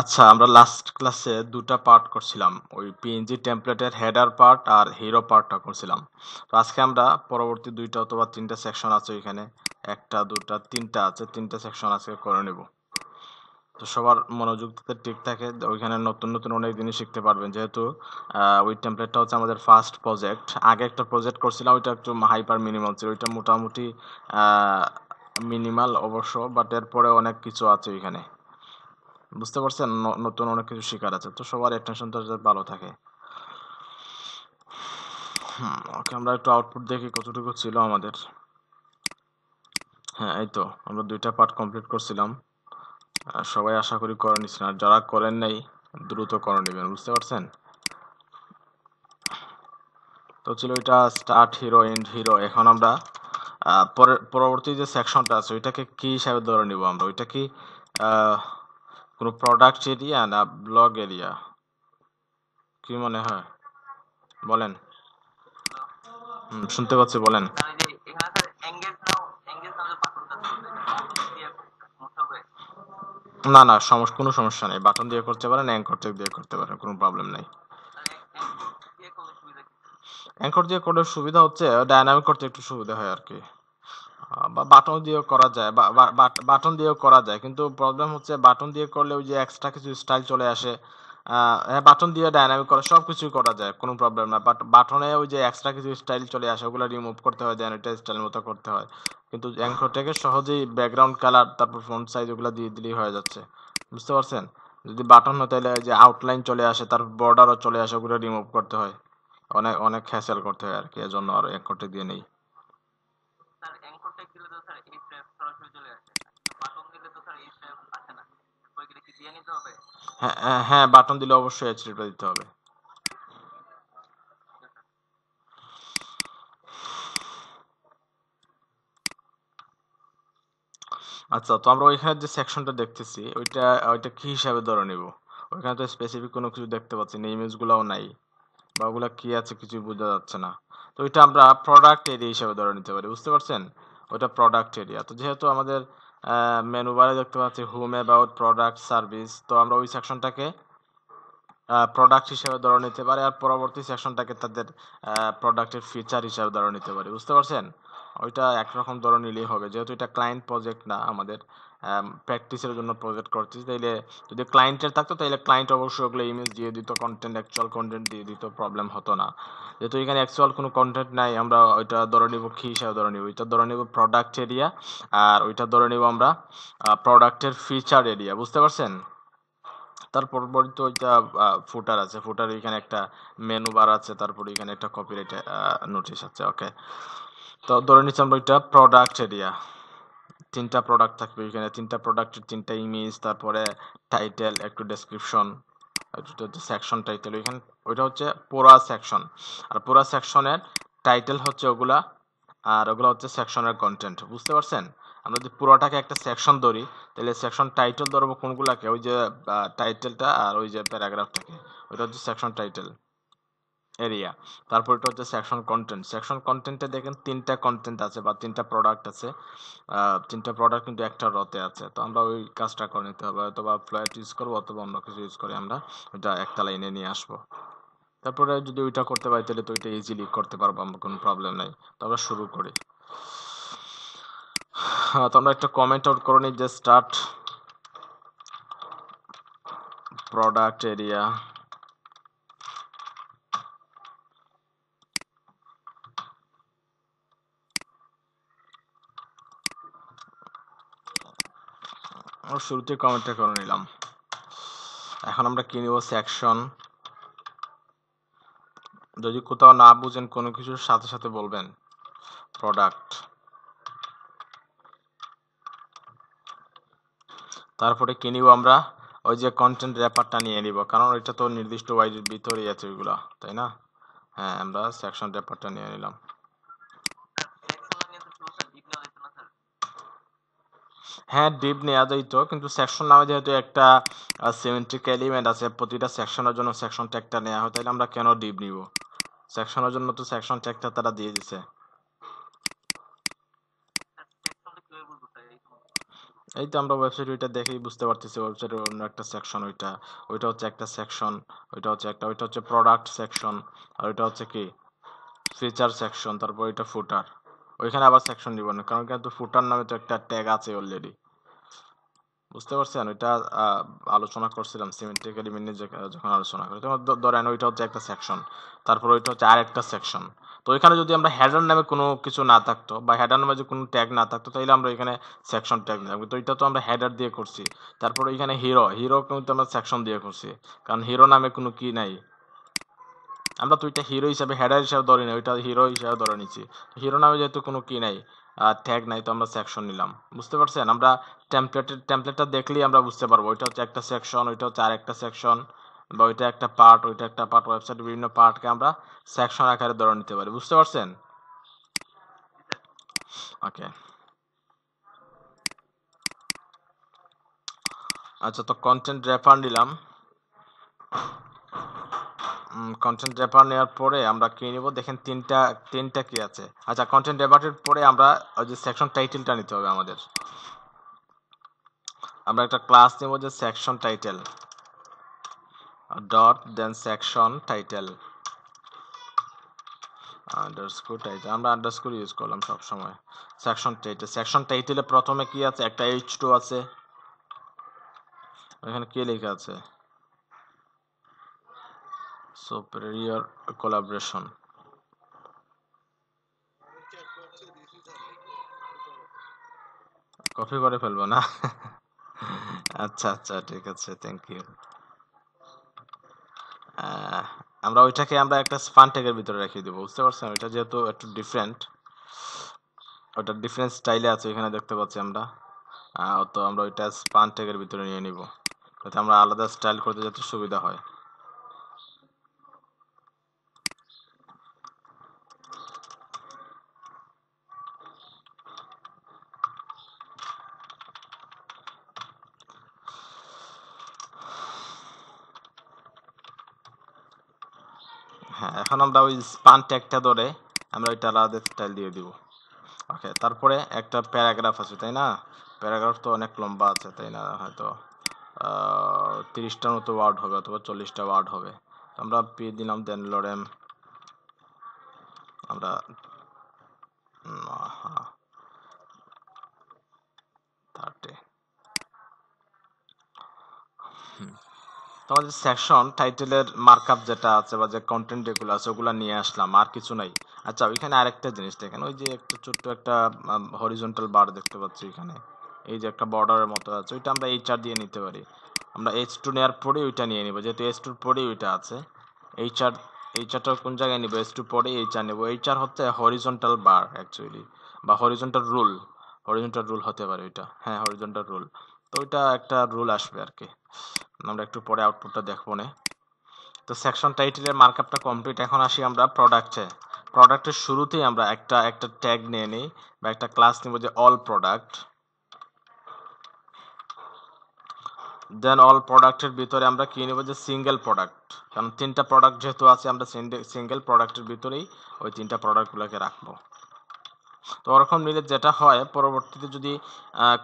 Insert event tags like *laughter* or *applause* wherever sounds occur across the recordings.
আচ্ছা আমরা লাস্ট ক্লাসে দুটা পার্ট করছিলাম ওই পিএনজি টেমপ্লেটের হেডার পার্ট আর হিরো পার্টটা করছিলাম তো আজকে আমরা পরবর্তী দুইটা অথবা তিনটা সেকশন আছে এখানে একটা দুটা তিনটা আছে তিনটা সেকশন আজকে করে নেব তো সবার মনোযোগ ঠিক থাকে ওইখানে নতুন নতুন অনেক জিনিস শিখতে পারবেন যেহেতু ওই টেমপ্লেটটা হচ্ছে আমাদের ফার্স্ট প্রজেক্ট আগে একটা প্রজেক্ট করছিলাম ওইটা একটু হাইপার মিনিমাল ছিল ওইটা মোটামুটি মিনিমাল অবশ্য বাট এরপরে অনেক কিছু আছে ওইখানে বুঝতে পারছেন নতুন অনেক কিছু শেখার আছে তো সবার অ্যাটেনশনটা যাতে ভালো থাকে ওকে আমরা একটু আউটপুট দেখি কতটুকু ছিল আমাদের হ্যাঁ এই তো আমরা দুইটা পার্ট কমপ্লিট করছিলাম সবাই আশা করি করে নিচ্ছেন আর যারা করেন নাই দ্রুত করে নেবেন বুঝতে পারছেন তো ছিল এটা স্টার্ট হিরো এন্ড হিরো এখন আমরা পরবর্তী যে সেকশনটা আছে ওইটাকে কি হিসাবে ধরে নিব আমরা ওইটা কি কোনো প্রোডাক্ট এরিয়া না ব্লগ এরিয়া কি মনে হয় বলেন শুনতে পাচ্ছি বলেন না না সমস্যা কোনো সমস্যা নেই বাটন দিয়ে করতে পারেন অ্যাঙ্কর চেক দিয়ে করতে পারেন কোনো প্রবলেম নেই অ্যাঙ্কর দিয়ে করার সুবিধা হচ্ছে ডায়নামিক করতে একটু সুবিধা হয় আর কি বাটন দিয়েও করা যায় বাটন দিয়েও করা যায় কিন্তু প্রবলেম হচ্ছে বাটন দিয়ে করলে ওই যে এক্সট্রা কিছু স্টাইল চলে আসে হ্যাঁ বাটন দিয়ে ডাইনামিক করা সব কিছুই করা যায় কোনো প্রবলেম না বাট বাটনে ওই যে এক্সট্রা কিছু স্টাইল চলে আসে ওগুলো রিমুভ করতে হয় যেন এটা স্টাইল মতো করতে হয় কিন্তু অ্যাঙ্করটেকে সহজেই ব্যাকগ্রাউন্ড কালার তারপর ফ্রন্ট সাইজ ওগুলো দিয়ে দিলেই হয়ে যাচ্ছে বুঝতে পারছেন যদি বাটন হয় তাহলে যে আউটলাইন চলে আসে তারপর বর্ডারও চলে আসে ওগুলো রিমুভ করতে হয় অনেক অনেক হ্যাসেল করতে হয় আর কি এজন্য আর অ্যাঙ্করটে দিয়ে নেই হ্যাঁ বাটন হ্যাঁ, হ্যাঁ, দিলে অবশ্যই অ্যাচিভটা দিতে হবে আচ্ছা তো আমরা ওইখানে যে সেকশনটা দেখতেছি ওইটা ওইটা কি হিসাবে ধরে নিব ওইখানে তো স্পেসিফিক কোনো কিছু দেখতে পাচ্ছি না ইমেজগুলোও নাই বা ওগুলো কী আছে কিছু বোঝা যাচ্ছে না তো ওইটা আমরা প্রোডাক্ট এরিয়া হিসাবে ধরে নিতে পারি বুঝতে পারছেন ওইটা প্রোডাক্ট এরিয়া তো যেহেতু আমাদের মেনু বারে দেখতে পাচ্ছি হোম অ্যাবাউট প্রোডাক্ট সার্ভিস তো আমরা ওই সেকশনটাকে প্রোডাক্ট হিসেবে ধরে নিতে পারি আর পরবর্তী সেকশনটাকে তাদের প্রোডাক্টের ফিচার হিসাবে ধরে নিতে পারি বুঝতে পারছেন ওইটা একরকম ধরে নিলেই হবে যেহেতু এটা ক্লায়েন্ট প্রজেক্ট না আমাদের প্র্যাকটিসের জন্য প্রজেক্ট করছিস তাইলে যদি ক্লায়েন্টের থাকতো ক্লায়েন্ট অবশ্যই ওগুলো ইমেজ দিয়ে দিত কন্টেন্ট অ্যাকচুয়াল কন্টেন্ট দিয়ে দিত প্রবলেম হতো না যেহেতু এখানে অ্যাকচুয়াল কোনো কন্টেন্ট নাই আমরা ওইটা ধরে নিব কী হিসাবে ধরে ওইটা ধরে প্রোডাক্ট এরিয়া আর ওইটা ধরে আমরা প্রোডাক্টের ফিচার এরিয়া বুঝতে পারছেন তার পরবর্তী ওইটা ফুটার আছে ফুটার এখানে একটা মেনু বার আছে তারপর এখানে একটা কপিরাইট নোটিশ আছে ওকে তো ধরে নিচ্ছি আমরা ওইটা প্রোডাক্ট এরিয়া তিনটা প্রোডাক্ট থাকবে এখানে তিনটা প্রোডাক্টের তিনটা ইমেজ তারপরে টাইটেল একটু ডেসক্রিপশন সেকশন টাইটেল ওইখানে ওইটা হচ্ছে পুরা সেকশন আর পুরা সেকশনের টাইটেল হচ্ছে ওগুলা আর ওগুলো হচ্ছে সেকশনের কন্টেন্ট বুঝতে পারছেন আমরা যদি পুরোটাকে একটা সেকশন ধরি তাহলে সেকশন টাইটেল ধরবো কোনগুলাকে ওই যে টাইটেলটা আর ওই যে প্যারাগ্রাফটাকে ওইটা হচ্ছে সেকশন টাইটেল এরিয়া এটা হচ্ছে সেকশন কন্টেন্ট সেকশন কন্টেন্টে দেখেন তিনটা কন্টেন্ট আছে বা তিনটা প্রোডাক্ট আছে তিনটা প্রোডাক্ট কিন্তু একটা রতে আছে তো আমরা ওই কাজটা করে নিতে হবে অথবা ফ্লয়েট ইউজ করবো অথবা অন্য কিছু ইউজ করে আমরা ওইটা একটা লাইনে নিয়ে আসবো তারপরে যদি ওইটা করতে পারি তাহলে তো ওইটা ইজিলি করতে পারবো আমার কোনো প্রবলেম নেই তো আমরা শুরু করি তো আমরা একটা কমেন্ট আউট করে নিই যে স্টার্ট প্রোডাক্ট এরিয়া আমরা শুরুতে কমেন্টটা করে নিলাম এখন আমরা কি নেব সেকশন যদি কোথাও না বুঝেন কোনো কিছুর সাথে সাথে বলবেন প্রোডাক্ট তারপরে কি নিব আমরা ওই যে কন্টেন্ট র্যাপারটা নিয়ে নিব কারণ এটা তো নির্দিষ্ট ওয়াইজের ভিতরেই আছে ওইগুলো তাই না হ্যাঁ আমরা সেকশন র্যাপারটা নিয়ে নিলাম হ্যাঁ ডিপ নেওয়া তো কিন্তু সেকশন নামে যেহেতু একটা সিমেট্রিক এলিমেন্ট আছে প্রতিটা সেকশনের জন্য সেকশন ট্যাগটা নেওয়া হয় তাহলে আমরা কেন ডিপ নিব সেকশনের জন্য তো সেকশন ট্যাগটা তারা দিয়ে দিছে এই তো আমরা ওয়েবসাইট ওইটা দেখেই বুঝতে পারতেছি ওয়েবসাইটের অন্য একটা সেকশন ওইটা ওইটা হচ্ছে একটা সেকশন ওইটা হচ্ছে একটা ওইটা হচ্ছে প্রোডাক্ট সেকশন আর ওইটা হচ্ছে কি ফিচার সেকশন তারপর এটা ফুটার ওইখানে আবার সেকশন দিব না কারণ কিন্তু ফুটার নামে তো একটা ট্যাগ আছে অলরেডি বুঝতে পারছেন ওইটা আলোচনা করছিলাম সিমেন্ট্রিক এলিমেন্ট যখন আলোচনা করি তখন ধরেন ওইটা হচ্ছে একটা সেকশন তারপর ওইটা হচ্ছে আর একটা সেকশন তো ওইখানে যদি আমরা হেডার নামে কোনো কিছু না থাকতো বা হেডার নামে যদি কোনো ট্যাগ না থাকতো তাহলে আমরা এখানে সেকশন ট্যাগ দিতাম কিন্তু এটা তো আমরা হেডার দিয়ে করছি তারপর এখানে হিরো হিরো কিন্তু আমরা সেকশন দিয়ে করছি কারণ হিরো নামে কোনো কি নাই আমরা তো ওইটা হিরো হিসাবে হেডার হিসাবে ধরে নিই ওইটা হিরো হিসাবে ধরে নিচ্ছি হিরো নামে যেহেতু কোনো কি নাই ট্যাগ নাই তো আমরা সেকশন নিলাম বুঝতে পারছেন আমরা টেমপ্লেটের টেমপ্লেটটা দেখলেই আমরা বুঝতে পারবো ওইটা হচ্ছে একটা সেকশন ওইটা হচ্ছে আর একটা সেকশন বা ওইটা একটা পার্ট ওইটা একটা পার্ট ওয়েবসাইট বিভিন্ন পার্টকে আমরা সেকশন আকারে ধরে নিতে পারি বুঝতে পারছেন ওকে আচ্ছা তো কন্টেন্ট রেফার নিলাম কন্টেন্ট রেপার নেওয়ার পরে আমরা কিনে নেব দেখেন তিনটা তিনটা কি আছে আচ্ছা কন্টেন্ট রেপারের পরে আমরা ওই যে সেকশন টাইটেলটা নিতে হবে আমাদের আমরা একটা ক্লাস নেব যে section title dot then section title underscore title আমরা আন্ডারস্কোর ইউজ করলাম সব সময় সেকশন টাইটেল সেকশন টাইটেলে প্রথমে কি আছে একটা এইচ টু আছে এখানে কে লেখা আছে superior collaboration. কফি করে ফেলবো না *laughs* আচ্ছা আচ্ছা ঠিক আছে থ্যাংক ইউ আমরা ওইটাকে আমরা একটা স্পান ট্যাগের ভিতরে রেখে দেবো বুঝতে পারছেন ওইটা যেহেতু একটু ডিফারেন্ট ওটা ডিফারেন্ট স্টাইলে আছে এখানে দেখতে পাচ্ছি আমরা তো আমরা ওইটা স্পান ট্যাগের ভিতরে নিয়ে নিব যাতে আমরা আলাদা স্টাইল করতে যাতে সুবিধা হয় এখন আমরা ওই স্পান ট্যাগটা ধরে আমরা ওইটা আলাদা স্টাইল দিয়ে দিব ওকে তারপরে একটা প্যারাগ্রাফ আছে তাই না প্যারাগ্রাফ তো অনেক লম্বা আছে তাই না হয়তো তিরিশটার মতো ওয়ার্ড হবে অথবা চল্লিশটা ওয়ার্ড হবে আমরা পি দিলাম দেন লরেম আমরা থার্টি তোমাদের সেকশন টাইটেলের মার্কআপ যেটা আছে বা যে কন্টেন্ট যেগুলো আছে ওগুলো নিয়ে আসলাম আর কিছু নাই আচ্ছা ওইখানে আরেকটা জিনিস দেখেন ওই যে একটা ছোট্ট একটা হরিজন্টাল বার দেখতে পাচ্ছি এখানে এই যে একটা বর্ডারের মতো আছে ওইটা আমরা এইচ আর দিয়ে নিতে পারি আমরা এইচ টু নেওয়ার পরে ওইটা নিয়ে নিব যেহেতু এইচ টুর পরে ওইটা আছে এইচ আর এইচ আরটা কোন জায়গায় নিবো এইচ টু পরে এইচ আর নেবো এইচ আর হচ্ছে হরিজন্টাল বার অ্যাকচুয়ালি বা হরিজন্টাল রুল হরিজন্টাল রুল হতে পারে ওইটা হ্যাঁ হরিজন্টাল রুল ওইটা একটা রুল আসবে আর কি আমরা একটু পরে আউটপুটটা দেখবো না তো সেকশন টাইটেলের মার্কআপটা কমপ্লিট এখন আসি আমরা প্রোডাক্টে প্রোডাক্টের শুরুতেই আমরা একটা একটা ট্যাগ নিয়ে নিই বা একটা ক্লাস নিব যে অল প্রোডাক্ট দেন অল প্রোডাক্টের ভিতরে আমরা কী নেব যে সিঙ্গেল প্রোডাক্ট কারণ তিনটা প্রোডাক্ট যেহেতু আছে আমরা সিঙ্গেল প্রোডাক্টের ভিতরেই ওই তিনটা প্রোডাক্টগুলোকে রাখবো তো ওরকম নিলে যেটা হয় পরবর্তীতে যদি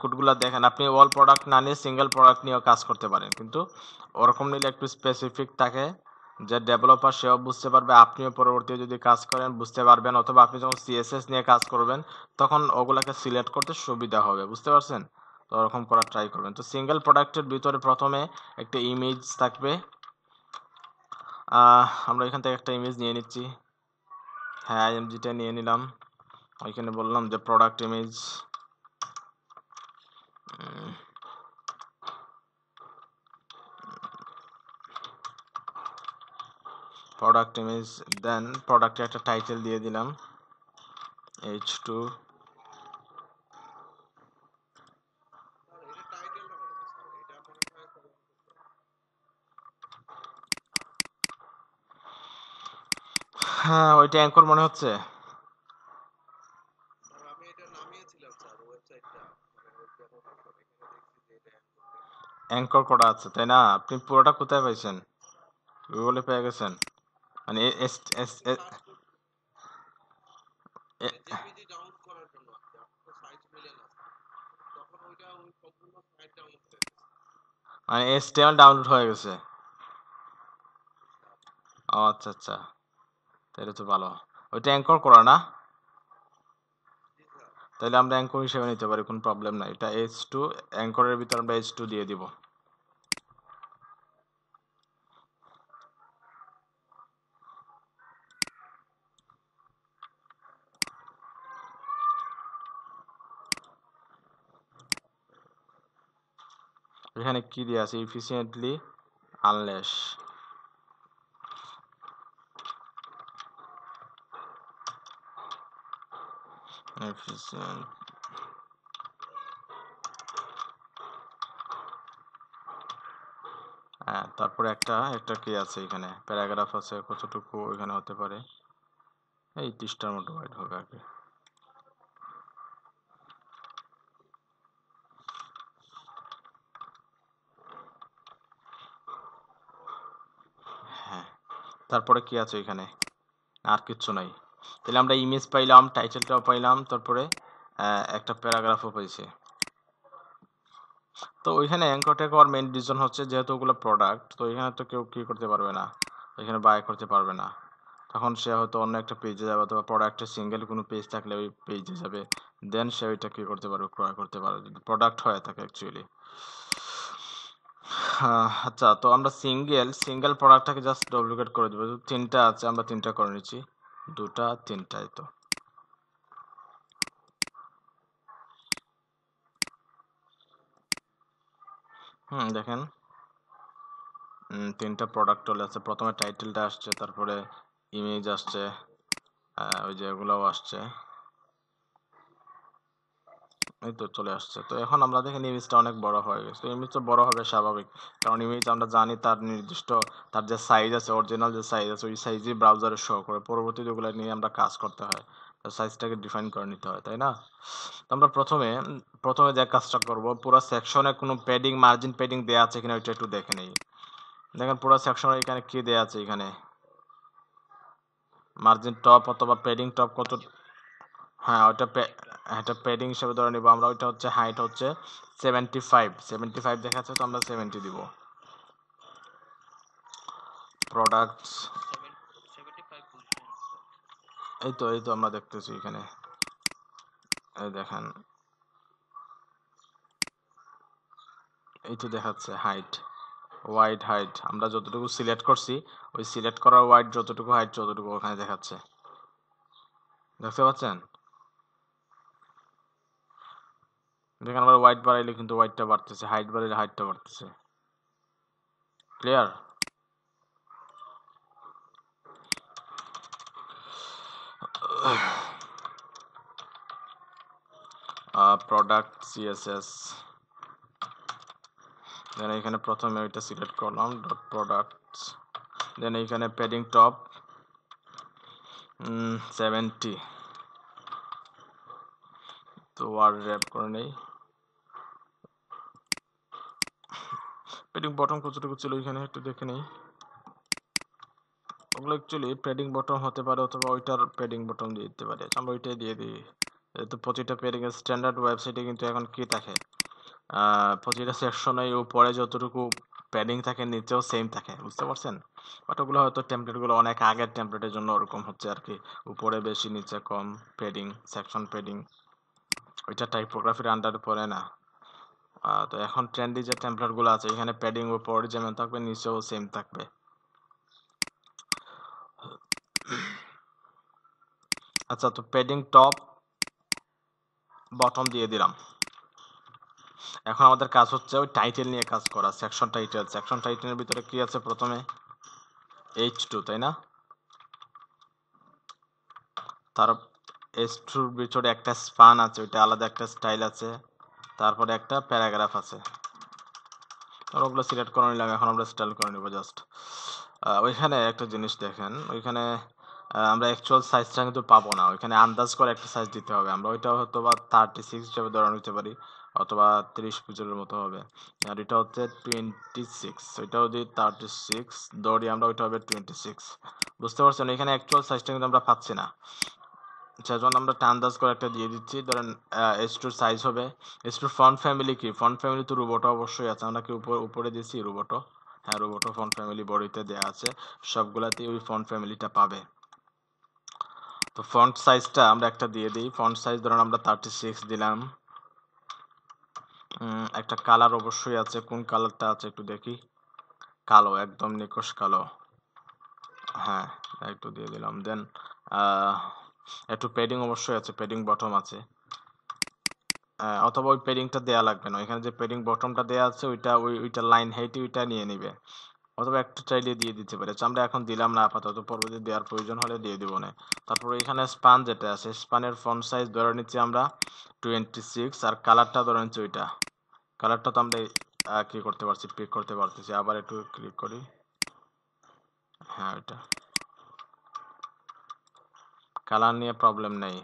কোডগুলো দেখেন আপনি ওয়াল প্রোডাক্ট না নিয়ে সিঙ্গেল প্রোডাক্ট নিয়েও কাজ করতে পারেন কিন্তু ওরকম নিলে একটু স্পেসিফিক থাকে যে ডেভেলপার সেও বুঝতে পারবে আপনিও পরবর্তীতে যদি কাজ করেন বুঝতে পারবেন অথবা আপনি যখন সিএসএস নিয়ে কাজ করবেন তখন ওগুলাকে সিলেক্ট করতে সুবিধা হবে বুঝতে পারছেন তো ওরকম করার ট্রাই করবেন তো সিঙ্গেল প্রোডাক্টের ভিতরে প্রথমে একটা ইমেজ থাকবে আমরা এখান থেকে একটা ইমেজ নিয়ে নিচ্ছি হ্যাঁ আইএমজিটা নিয়ে নিলাম এখানে বললাম যে product image product image then প্রোডাক্টে একটা টাইটেল দিয়ে দিলাম এইচ টু হ্যাঁ ওইটা অ্যাঙ্কর মনে হচ্ছে অ্যাঙ্কর করা আছে তাই না আপনি পুরোটা কোথায় পাইছেন গুগলে পেয়ে গেছেন মানে মানে এসটিএমএল ডাউনলোড হয়ে গেছে ও আচ্ছা আচ্ছা তাহলে তো ভালো ওইটা অ্যাঙ্কর করা না তাহলে আমরা অ্যাঙ্কর হিসেবে নিতে পারি কোনো প্রবলেম নাই এটা এইচ টু অ্যাঙ্করের ভিতরে আমরা এইচ টু দিয়ে দিব এখানে কি দিয়ে আছে ইফিসিয়েন্টলি আনলেস হ্যাঁ তারপরে একটা একটা কি আছে এখানে প্যারাগ্রাফ আছে কতটুকু এখানে হতে পারে এই তিরিশটার মতো হোক আর কি তারপরে কি আছে এখানে আর কিচ্ছু নাই তাহলে আমরা ইমেজ পাইলাম টাইটেলটাও পাইলাম তারপরে একটা প্যারাগ্রাফও পাইছি তো ওইখানে অ্যাঙ্কটে হওয়ার মেন রিজন হচ্ছে যেহেতু ওগুলো প্রোডাক্ট তো এখানে তো কেউ কী করতে পারবে না এখানে বাই করতে পারবে না তখন সে হয়তো অন্য একটা পেজে যাবে অথবা প্রোডাক্টের সিঙ্গেল কোনো পেজ থাকলে ওই পেজে যাবে দেন সে ওইটা কী করতে পারবে ক্রয় করতে পারবে প্রোডাক্ট হয়ে থাকে অ্যাকচুয়ালি হ্যাঁ, আচ্ছা তো আমরা সিঙ্গেল সিঙ্গেল প্রোডাক্টটাকে জাস্ট ডুপ্লিকেট করে দেবো তিনটা আছে আমরা তিনটা করে নিচ্ছি দুটা তিনটাই তো হুম দেখেন তিনটা প্রোডাক্ট চলে আসছে প্রথমে টাইটেলটা আসছে তারপরে ইমেজ আসছে ওই যে এগুলোও আসছে এই তো চলে আসছে তো এখন আমরা দেখেন ইমেজটা অনেক বড় হয়ে গেছে ইমেজটা বড় হবে স্বাভাবিক কারণ ইমেজ আমরা জানি তার নির্দিষ্ট তার যে সাইজ আছে অরিজিনাল যে সাইজ আছে ওই সাইজই ব্রাউজারে শো করে পরবর্তী ওগুলো নিয়ে আমরা কাজ করতে হয় তো সাইজটাকে ডিফাইন করে নিতে হয় তাই না তো আমরা প্রথমে প্রথমে যে কাজটা করব পুরো সেকশনে কোনো প্যাডিং মার্জিন প্যাডিং দেওয়া আছে কিনা ওইটা একটু দেখে নিই দেখেন পুরো সেকশনে এখানে কি দেওয়া আছে এখানে মার্জিন টপ অথবা প্যাডিং টপ কত হ্যাঁ ওইটা হ্যাঁ, এটা প্যাডিং হিসেবে ধরে নেব আমরা ওইটা হচ্ছে হাইট হচ্ছে সেভেন্টি ফাইভ সেভেন্টি ফাইভ দেখাচ্ছে তো আমরা সেভেন্টি দিব প্রোডাক্ট এই তো এই তো আমরা দেখতেছি এখানে এই দেখেন এই তো দেখাচ্ছে হাইট ওয়াইড হাইট আমরা যতটুকু সিলেক্ট করছি ওই সিলেক্ট করার ওয়াইড যতটুকু হাইট যতটুকু ওখানে দেখাচ্ছে দেখতে পাচ্ছেন দেখেন আমরা হোয়াইট বাড়াইলে কিন্তু হোয়াইটটা বাড়তেছে হাইট বাড়াইলে হাইটটা বাড়তেছে ক্লিয়ার প্রোডাক্ট সিএসএস দেন এখানে প্রথমে ওইটা সিলেক্ট করলাম ডট প্রোডাক্ট দেন এখানে প্যাডিং টপ সেভেন্টি তো আর র্যাপ করে নেই প্যাডিং বটম কতটুকু ছিল এখানে একটু দেখে নেই ওগুলো অ্যাকচুয়ালি প্যাডিং বটম হতে পারে অথবা ওইটার প্যাডিং বটম দিয়ে দিতে পারে আমরা ওইটাই দিয়ে দিই যেহেতু প্রতিটা প্যাডিংয়ের স্ট্যান্ডার্ড ওয়েবসাইটে কিন্তু এখন কী থাকে প্রতিটা সেকশনে উপরে যতটুকু প্যাডিং থাকে নিচেও সেম থাকে বুঝতে পারছেন বাট ওগুলো হয়তো টেমপ্লেটগুলো অনেক আগের টেমপ্লেটের জন্য ওরকম হচ্ছে আর কি উপরে বেশি নিচে কম প্যাডিং সেকশন প্যাডিং ওইটা টাইপোগ্রাফির আন্ডারে পড়ে না তো এখন ট্রেন্ডি যে টেমপ্লেটগুলো আছে এখানে প্যাডিং উপর যেমন থাকবে নিচেও সেম থাকবে আচ্ছা তো প্যাডিং টপ বটম দিয়ে দিলাম এখন আমাদের কাজ হচ্ছে ওই টাইটেল নিয়ে কাজ করা সেকশন টাইটেল সেকশন টাইটেলের ভিতরে কি আছে প্রথমে এইচ টু তাই না তার এইচ টুর ভিতরে একটা স্পান আছে ওইটা আলাদা একটা স্টাইল আছে তারপরে একটা প্যারাগ্রাফ আছে আর ওগুলো সিলেক্ট করে নিলাম এখন আমরা স্টাইল করে নেব জাস্ট ওইখানে একটা জিনিস দেখেন ওইখানে আমরা অ্যাকচুয়াল সাইজটা কিন্তু পাবো না ওইখানে আন্দাজ করে একটা সাইজ দিতে হবে আমরা ওইটা হয়তো বা থার্টি সিক্স হিসাবে ধরে নিতে পারি অথবা তিরিশ পিক্সেলের মতো হবে আর এটা হচ্ছে টোয়েন্টি সিক্স ওইটা যদি থার্টি সিক্স দৌড়ি আমরা ওইটা হবে টোয়েন্টি সিক্স বুঝতে পারছেন এখানে অ্যাকচুয়াল সাইজটা কিন্তু আমরা পাচ্ছি না আচ্ছা সেজন্য আমরা একটা আন্দাজ করে একটা দিয়ে দিচ্ছি ধরেন এস টুর সাইজ হবে এস টুর ফ্রন্ট ফ্যামিলি কি ফ্রন্ট ফ্যামিলি তো রোবটো অবশ্যই আছে আমরা কি উপর উপরে দিয়েছি রোবটো হ্যাঁ রোবটো ফ্রন্ট ফ্যামিলি বড়িতে দেওয়া আছে সবগুলাতেই ওই ফ্রন্ট ফ্যামিলিটা পাবে তো ফ্রন্ট সাইজটা আমরা একটা দিয়ে দিই ফ্রন্ট সাইজ ধরেন আমরা থার্টি সিক্স দিলাম একটা কালার অবশ্যই আছে কোন কালারটা আছে একটু দেখি কালো একদম নিকশ কালো হ্যাঁ একটু দিয়ে দিলাম দেন একটু প্যাডিং অবশ্যই আছে প্যাডিং বটম আছে অথবা ওই প্যাডিংটা দেওয়া লাগবে না ওইখানে যে প্যাডিং বটমটা দেওয়া আছে ওইটা ওই ওইটা লাইন হাইটে ওইটা নিয়ে নেবে অথবা একটু চাইলে দিয়ে দিতে পারে আমরা এখন দিলাম না আপাতত পরবর্তী দেওয়ার প্রয়োজন হলে দিয়ে দেবো না তারপর এখানে স্পান যেটা আছে স্পানের ফ্রন্ট সাইজ ধরে নিচ্ছি আমরা টোয়েন্টি সিক্স আর কালারটা ধরে নিচ্ছি ওইটা কালারটা তো আমরা কি করতে পারছি পিক করতে পারতেছি আবার একটু ক্লিক করি হ্যাঁ ওইটা কালার নিয়ে প্রবলেম নেই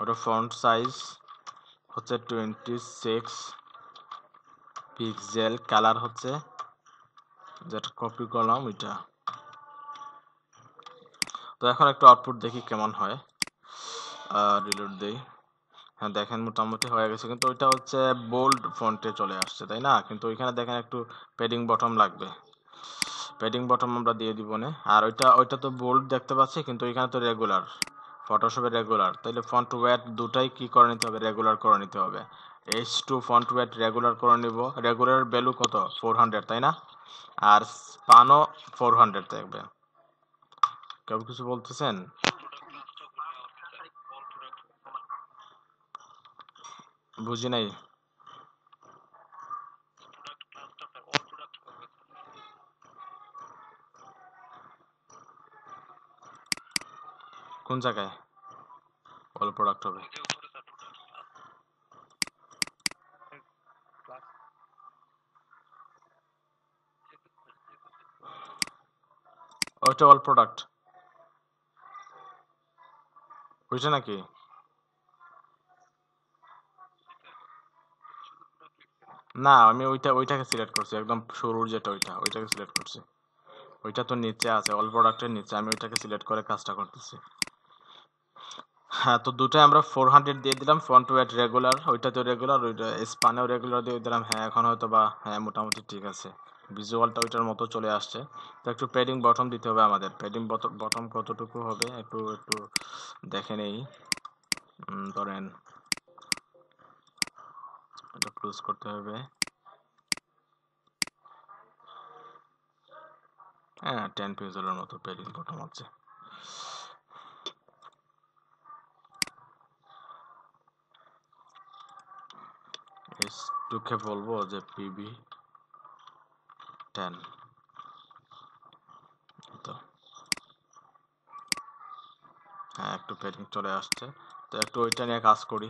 ওটা ফ্রন্ট সাইজ হচ্ছে টোয়েন্টি সিক্স পিক্সেল কালার হচ্ছে যেটা কপি করলাম ওইটা তো এখন একটু আউটপুট দেখি কেমন হয় রিলোড দিই হ্যাঁ দেখেন মোটামুটি হয়ে গেছে কিন্তু ওইটা হচ্ছে বোল্ড ফন্টে চলে আসছে তাই না কিন্তু ওইখানে দেখেন একটু পেডিং বটম লাগবে প্যাডিং বটম আমরা দিয়ে দিব না আর ওইটা ওইটা তো বোল্ড দেখতে পাচ্ছি কিন্তু ওইখানে তো রেগুলার ফটোশপে রেগুলার তাহলে ফন্ট ওয়েট দুটাই কি করে নিতে হবে রেগুলার করে নিতে হবে H two font weight regular করে নিব রেগুলার ভ্যালু কত ফোর হান্ড্রেড তাই না আর স্পানও ফোর হান্ড্রেড থাকবে কেউ কিছু বলতেছেন বুঝি নাই কোন জায়গায় অল প্রোডাক্ট হবে ওইটা অল প্রোডাক্ট ওইটা নাকি না আমি ওইটা ওইটাকে সিলেক্ট করছি একদম শুরুর যেটা ওইটা ওইটাকে সিলেক্ট করছি ওইটা তো নিচে আছে অল প্রোডাক্টের নিচে আমি ওইটাকে সিলেক্ট করে কাজটা করতেছি হ্যাঁ তো দুটোই আমরা ফোর হান্ড্রেড দিয়ে দিলাম ফ্রন্ট ওয়েট রেগুলার ওইটা তো রেগুলার ওইটা স্পানেও রেগুলার দিয়ে দিলাম হ্যাঁ এখন হয়তো বা হ্যাঁ মোটামুটি ঠিক আছে ভিজুয়ালটা ওইটার মতো চলে আসছে তো একটু প্যাডিং বটম দিতে হবে আমাদের প্যাডিং বটম কতটুকু হবে একটু একটু দেখে নেই ধরেন এটা ক্লোজ করতে হবে হ্যাঁ টেন পিক্সেলের মতো প্যাডিং বটম আছে এস টুকে বলবো যে পিবি টেন তো হ্যাঁ একটু পেটিং চলে আসছে তো একটু ওইটা নিয়ে কাজ করি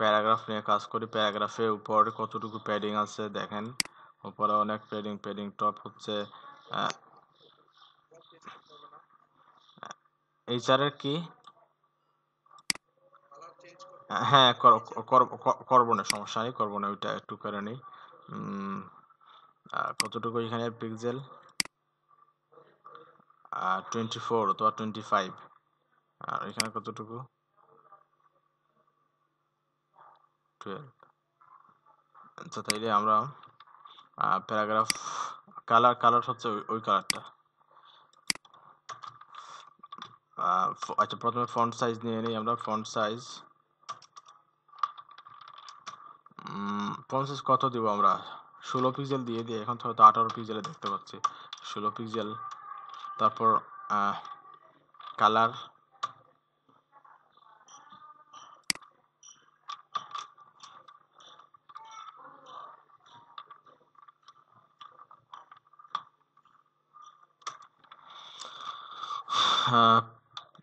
প্যারাগ্রাফ নিয়ে কাজ করি প্যারাগ্রাফের উপর কতটুকু প্যাডিং আছে দেখেন উপরে অনেক প্যাডিং প্যাডিং টপ হচ্ছে এইচারের কি হ্যাঁ করবো না সমস্যা নেই করবো না ওইটা একটু করে নেই কতটুকু এখানে পিক্সেল টোয়েন্টি ফোর অথবা টোয়েন্টি ফাইভ আর এখানে কতটুকু টুয়েলভ আচ্ছা তাইলে আমরা প্যারাগ্রাফ কালার কালার হচ্ছে ওই কালারটা আচ্ছা প্রথমে ফন্ট সাইজ নিয়ে নিই আমরা ফন্ট সাইজ পঞ্চাশ কত দেবো আমরা ষোলো পিক্সেল দিয়ে দিয়ে এখন হয়তো আঠারো পিক্সেলে দেখতে পাচ্ছি ষোলো পিক্সেল তারপর কালার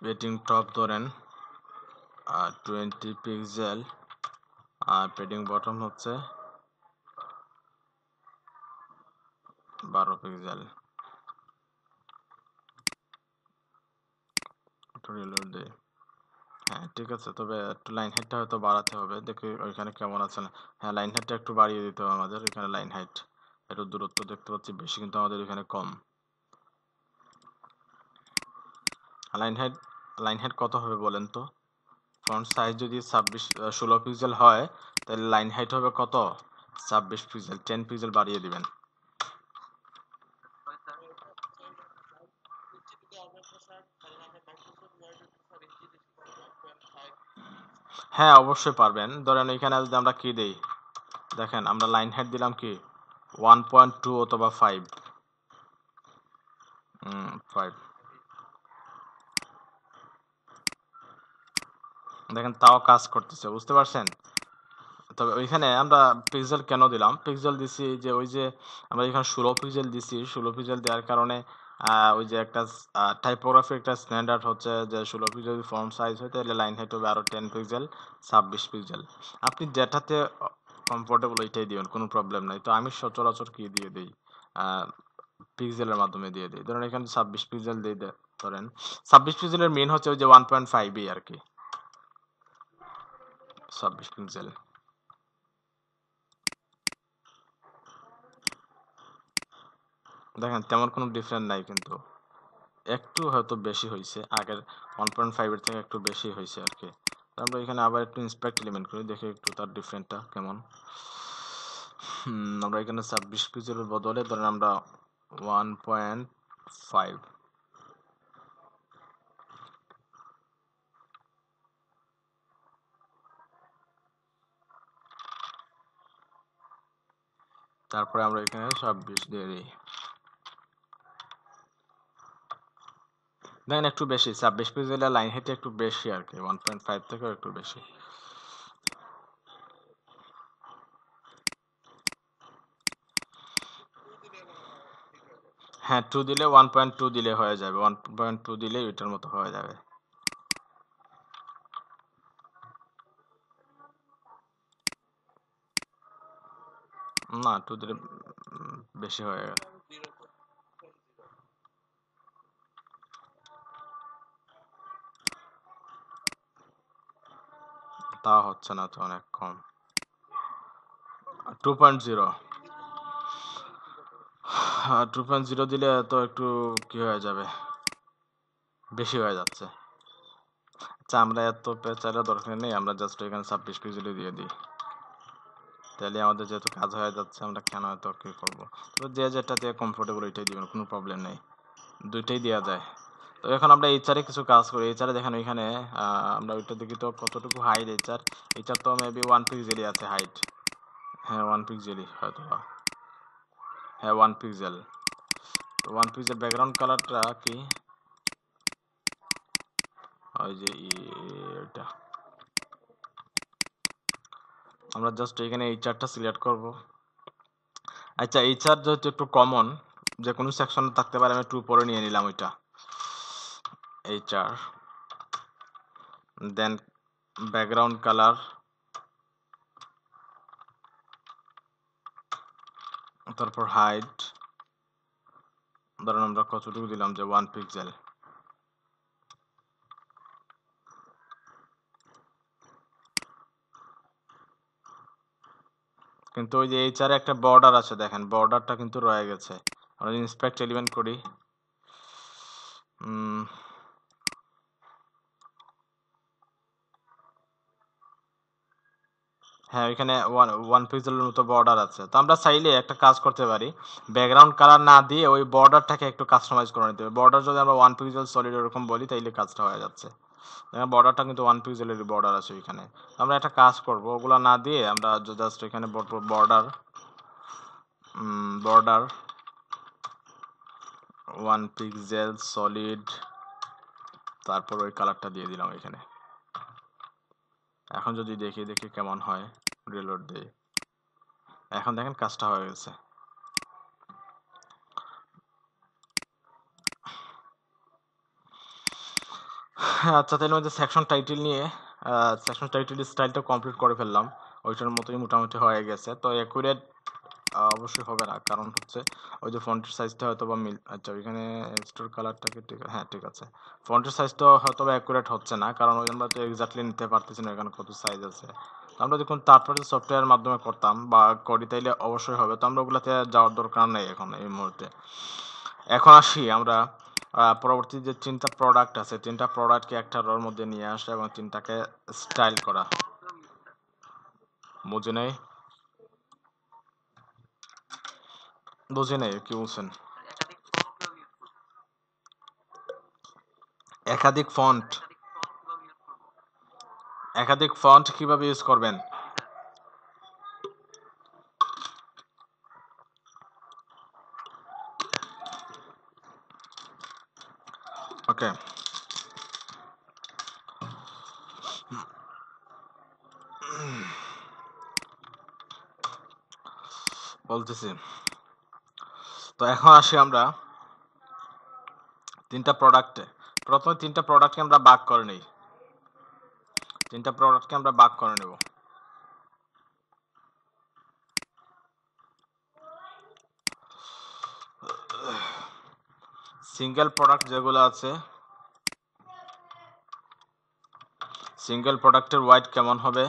বেটিং টপ ধরেন টোয়েন্টি পিক্সেল আর পেডিং বটম হচ্ছে বারো পিক্সেল হ্যাঁ ঠিক আছে তবে একটু লাইন হাইটটা হয়তো বাড়াতে হবে দেখি ওইখানে কেমন আছে না হ্যাঁ লাইন হাইটটা একটু বাড়িয়ে দিতে হবে আমাদের এখানে লাইন হাইট একটু দূরত্ব দেখতে পাচ্ছি বেশি কিন্তু আমাদের এখানে কম লাইন হাইট লাইন হাইট কত হবে বলেন তো ফ্রন্ট সাইজ যদি ছাব্বিশ ষোলো পিক্সেল হয় তাহলে লাইন হাইট হবে কত ছাব্বিশ পিক্সেল টেন পিক্সেল বাড়িয়ে দিবেন হ্যাঁ অবশ্যই পারবেন ধরেন এখানে যদি আমরা কি দেই দেখেন আমরা লাইন হাইট দিলাম কি ওয়ান পয়েন্ট টু অথবা ফাইভ ফাইভ দেখেন তাও কাজ করতেছে বুঝতে পারছেন তবে ওইখানে আমরা পিক্সেল কেন দিলাম পিক্সেল দিছি যে ওই যে আমরা এখানে ষোলো পিক্সেল দিছি ষোলো পিক্সেল দেওয়ার কারণে ওই যে একটা টাইপোগ্রাফি একটা স্ট্যান্ডার্ড হচ্ছে যে ষোলো পিক্সেল ফর্ম সাইজ হয় তাহলে লাইন হাইট হবে আরও টেন পিক্সেল ছাব্বিশ পিক্সেল আপনি যেটাতে কমফোর্টেবল ওইটাই দিবেন কোনো প্রবলেম নাই তো আমি সচরাচর কী দিয়ে দিই পিক্সেলের মাধ্যমে দিয়ে দিই ধরেন এখানে ছাব্বিশ পিক্সেল দিয়ে ধরেন ছাব্বিশ পিক্সেলের মেন হচ্ছে ওই যে ওয়ান পয়েন্ট ফাইভই আর কি 26 güzel. দেখেন তেমন কোনো ডিফারেন্ট নাই কিন্তু একটু হয়তো বেশি হয়েছে আগের ওয়ান পয়েন্ট ফাইভের থেকে একটু বেশি হয়েছে আর কি তারপর এখানে আবার একটু ইন্সপেক্ট এলিমেন্ট করি দেখি একটু তার ডিফারেন্টটা কেমন আমরা এখানে ছাব্বিশ পিক্সেলের বদলে ধরেন আমরা ওয়ান পয়েন্ট ফাইভ তারপরে আমরা এখানে ছাব্বিশ দিয়ে দিই দেখেন একটু বেশি ছাব্বিশ দিলে লাইন হেঁটে একটু বেশি আর কি ওয়ান পয়েন্ট ফাইভ থেকেও একটু বেশি হ্যাঁ টু দিলে ওয়ান পয়েন্ট টু দিলে হয়ে যাবে ওয়ান পয়েন্ট টু দিলে এটার মতো হয়ে যাবে না টু দিলে বেশি হয়ে গেল তা হচ্ছে না তো অনেক কম two point zero two point zero দিলে তো একটু কি হয়ে যাবে বেশি হয়ে যাচ্ছে আচ্ছা আমরা এত পেঁচারা দরকার নেই আমরা জাস্ট এখানে ছাব্বিশ কেজি দিয়ে দিই তাহলে আমাদের যেহেতু কাজ হয়ে যাচ্ছে আমরা কেন এত কি করবো তো যে যেটা দিয়ে কমফোর্টেবল ওইটাই দিবেন কোনো প্রবলেম নেই দুইটাই দেওয়া যায় তো এখন আমরা এইচারে কিছু কাজ করি এইচারে দেখেন ওইখানে আমরা ওইটা দেখি তো কতটুকু হাইট এইচার এইচার তো মেবি ওয়ান পিক্সেলই আছে হাইট হ্যাঁ ওয়ান পিক্সেলই হয়তো হ্যাঁ ওয়ান পিক্সেল তো ওয়ান পিক্সেল ব্যাকগ্রাউন্ড কালারটা কি ওই যে এটা আমরা জাস্ট এখানে এই চারটা সিলেক্ট করব আচ্ছা এই চার যেহেতু একটু কমন যে কোনো সেকশনে থাকতে পারে আমি টু পরে নিয়ে নিলাম ওইটা এই চার দেন ব্যাকগ্রাউন্ড কালার তারপর হাইট ধরেন আমরা কতটুকু দিলাম যে ওয়ান পিক্সেল কিন্তু ওই যে এই চারে একটা বর্ডার আছে দেখেন বর্ডারটা কিন্তু রয়ে গেছে আমরা যদি ইন্সপেক্ট এলিমেন্ট করি হ্যাঁ ওইখানে ওয়ান ওয়ান পিক্সেলের মতো বর্ডার আছে তো আমরা চাইলে একটা কাজ করতে পারি ব্যাকগ্রাউন্ড কালার না দিয়ে ওই বর্ডারটাকে একটু কাস্টমাইজ করে নিতে হবে বর্ডার যদি আমরা ওয়ান পিক্সেল সলিড ওরকম বলি তাইলে কাজটা হয়ে যাচ্ছে বর্ডারটা কিন্তু ওয়ান পিক্সেলের বর্ডার আছে এখানে আমরা একটা কাজ করব ওগুলো না দিয়ে আমরা জাস্ট এখানে border border one pixel solid তারপর ওই কালারটা দিয়ে দিলাম এখানে এখন যদি দেখি দেখি কেমন হয় রিলোড দিয়ে এখন দেখেন কাজটা হয়ে গেছে আচ্ছা তাহলে আমাদের সেকশন টাইটেল নিয়ে সেকশন টাইটেল স্টাইলটা কমপ্লিট করে ফেললাম ওইটার মতোই মোটামুটি হয়ে গেছে তো অ্যাকুরেট অবশ্যই হবে না কারণ হচ্ছে ওই যে ফন্টের সাইজটা হয়তো বা মিল আচ্ছা ওইখানে স্টোর কালারটাকে ঠিক হ্যাঁ ঠিক আছে ফন্টের সাইজটা হয়তো বা অ্যাকুরেট হচ্ছে না কারণ ওই আমরা তো এক্স্যাক্টলি নিতে পারতেছি না এখানে কত সাইজ আছে আমরা যখন তারপরে সফটওয়্যারের মাধ্যমে করতাম বা করি তাইলে অবশ্যই হবে তো আমরা ওগুলাতে যাওয়ার দরকার নেই এখন এই মুহূর্তে এখন আসি আমরা পরবর্তী যে তিনটা প্রোডাক্ট আছে তিনটা প্রোডাক্টকে একটা রোর মধ্যে নিয়ে আসা এবং তিনটাকে স্টাইল করা বুঝে নেই বুঝে নেই কি বলছেন একাধিক ফন্ট একাধিক ফন্ট কিভাবে ইউজ করবেন Okay. বলতেছি তো এখন আসি আমরা তিনটা প্রোডাক্টে প্রথমে তিনটা প্রোডাক্টকে আমরা বাক করে নিই তিনটা প্রোডাক্টকে আমরা বাক করে নেবো সিঙ্গেল প্রোডাক্ট যেগুলো আছে সিঙ্গেল প্রোডাক্টের ওয়াইড কেমন হবে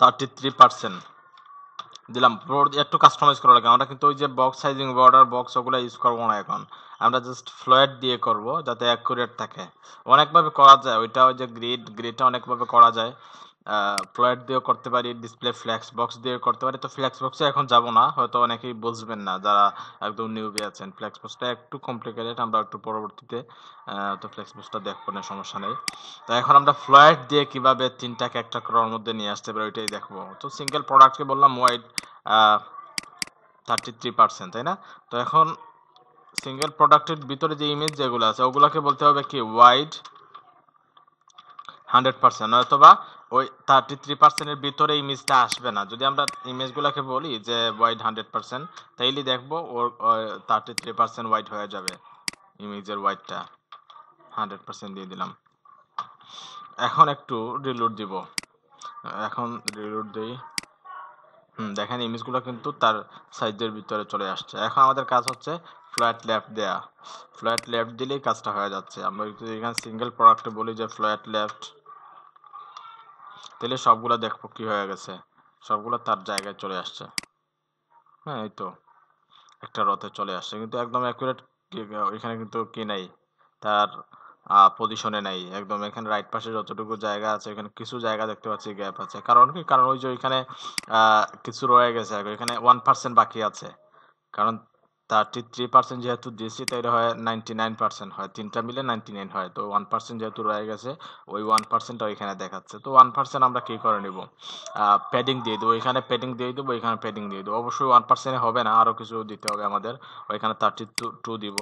থার্টি থ্রি পার্সেন্ট দিলাম একটু কাস্টমাইজ করা লাগে আমরা কিন্তু ওই যে বক্স সাইজিং বর্ডার বক্স ওগুলো ইউজ করবো না এখন আমরা জাস্ট ফ্লোয়েট দিয়ে করব যাতে অ্যাকুরেট থাকে অনেকভাবে করা যায় ওইটা ওই যে গ্রিড গ্রিডটা অনেকভাবে করা যায় ফ্লয়েড দিয়েও করতে পারি ডিসপ্লে ফ্ল্যাক্স বক্স দিয়েও করতে পারি তো ফ্ল্যাক্স বক্সে এখন যাব না হয়তো অনেকেই বুঝবেন না যারা একদম নিউবি আছেন ফ্ল্যাক্স বক্সটা একটু কমপ্লিকেটেড আমরা একটু পরবর্তীতে তো ফ্ল্যাক্স বক্সটা দেখবো না সমস্যা নেই তো এখন আমরা ফ্লয়েড দিয়ে কীভাবে তিনটা একটা করার মধ্যে নিয়ে আসতে পারি ওইটাই দেখবো তো সিঙ্গেল প্রোডাক্টকে বললাম ওয়াইড থার্টি থ্রি পার্সেন্ট তাই না তো এখন সিঙ্গেল প্রোডাক্টের ভিতরে যে ইমেজ যেগুলো আছে ওগুলোকে বলতে হবে কি ওয়াইড হান্ড্রেড পার্সেন্ট অথবা ওই থার্টি থ্রি পার্সেন্টের ভিতরে ইমেজটা আসবে না যদি আমরা ইমেজগুলোকে বলি যে ওয়াইড হান্ড্রেড পার্সেন্ট তাইলে দেখবো ওর থার্টি থ্রি পার্সেন্ট ওয়াইড হয়ে যাবে ইমেজের হোয়াইটটা হান্ড্রেড পার্সেন্ট দিয়ে দিলাম এখন একটু রিলুট দিব এখন রিলুট দিই হুম দেখেন ইমেজগুলো কিন্তু তার সাইজের ভিতরে চলে আসছে এখন আমাদের কাজ হচ্ছে ফ্ল্যাট ল্যাপ দেয়া ফ্ল্যাট ল্যাপ দিলেই কাজটা হয়ে যাচ্ছে আমরা যদি এখানে সিঙ্গেল প্রোডাক্টে বলি যে ফ্ল্যাট লেফট তাহলে সবগুলো দেখবো কি হয়ে গেছে সবগুলো তার জায়গায় চলে আসছে হ্যাঁ এই তো একটা রথে চলে আসছে কিন্তু একদম অ্যাকুরেট এখানে কিন্তু কি নাই তার পজিশনে নাই একদম এখানে রাইট পাশে যতটুকু জায়গা আছে এখানে কিছু জায়গা দেখতে পাচ্ছি গ্যাপ আছে কারণ কি কারণ ওই যে ওইখানে কিছু রয়ে গেছে এখানে ওয়ান পার্সেন্ট বাকি আছে কারণ থার্টি থ্রি পার্সেন্ট যেহেতু দিয়েছি তাই হয় নাইনটি নাইন পার্সেন্ট হয় তিনটা মিলে নাইনটি নাইন হয় তো ওয়ান পার্সেন্ট যেহেতু রয়ে গেছে ওই ওয়ান পার্সেন্টটা ওইখানে দেখাচ্ছে তো ওয়ান পার্সেন্ট আমরা কী করে নেব প্যাডিং দিয়ে দেবো ওইখানে প্যাডিং দিয়ে দেবো ওইখানে প্যাডিং দিয়ে দেবো অবশ্যই ওয়ান পার্সেন্টে হবে না আরও কিছু দিতে হবে আমাদের ওইখানে থার্টি টু টু দিব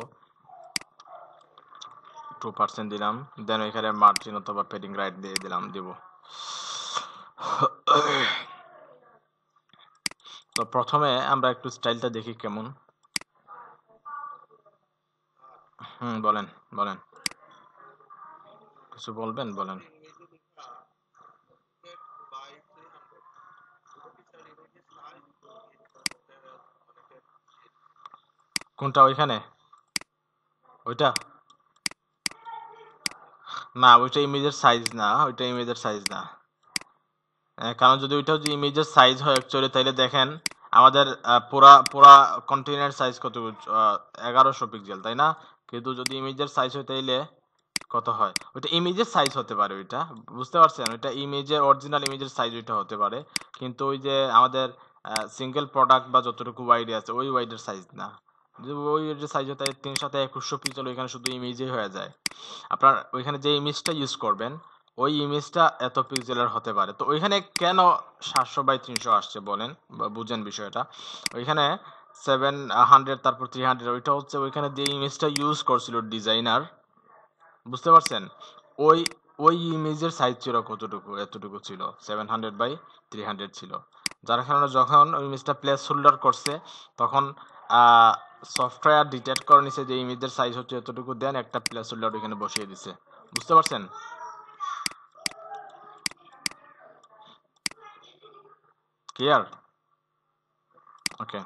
টু পার্সেন্ট দিলাম দেন ওইখানে মার্জিন অথবা প্যাডিং রাইট দিয়ে দিলাম দিব তো প্রথমে আমরা একটু স্টাইলটা দেখি কেমন হুম বলেন বলেন কিছু বলবেন বলেন কোনটা ওইখানে ওইটা না ওইটা ইমেজের সাইজ না ওইটা ইমেজের সাইজ না হ্যাঁ, কারণ যদি ওইটা যদি ইমেজের সাইজ হয় অ্যাকচুয়ালি তাহলে দেখেন আমাদের পুরা পুরা কন্টেনার সাইজ কত এগারোশো পিক্সেল তাই না কিন্তু যদি ইমেজের সাইজ হয় তাইলে কত হয় ওইটা ইমেজের সাইজ হতে পারে ওইটা বুঝতে পারছেন ওইটা ইমেজের অরিজিনাল ইমেজের সাইজ ওইটা হতে পারে কিন্তু ওই যে আমাদের সিঙ্গেল প্রোডাক্ট বা যতটুকু ওয়াইড আছে ওই ওয়াইডের সাইজ না ওই যে সাইজ হতে তিন সাথে একুশশো পিক্সেল ওইখানে শুধু ইমেজেই হয়ে যায় আপনার ওইখানে যে ইমেজটা ইউজ করবেন ওই ইমেজটা এত পিক্সেলের হতে পারে তো ওইখানে কেন সাতশো বাই তিনশো আসছে বলেন বা বুঝেন বিষয়টা ওইখানে সেভেন হান্ড্রেড তারপর থ্রি হান্ড্রেড ওইটা হচ্ছে ওইখানে যে ইমেজটা ইউজ করছিল ডিজাইনার বুঝতে পারছেন ওই ওই ইমেজের সাইজ ছিল কতটুকু এতটুকু ছিল seven hundred by three hundred ছিল যার কারণে যখন ওই ইমেজটা প্লেস হোল্ডার করছে তখন সফটওয়্যার ডিটেক্ট করে নিছে যে ইমেজের সাইজ হচ্ছে এতটুকু দেন একটা প্লেস হোল্ডার ওইখানে বসিয়ে দিছে বুঝতে পারছেন ক্লিয়ার ওকে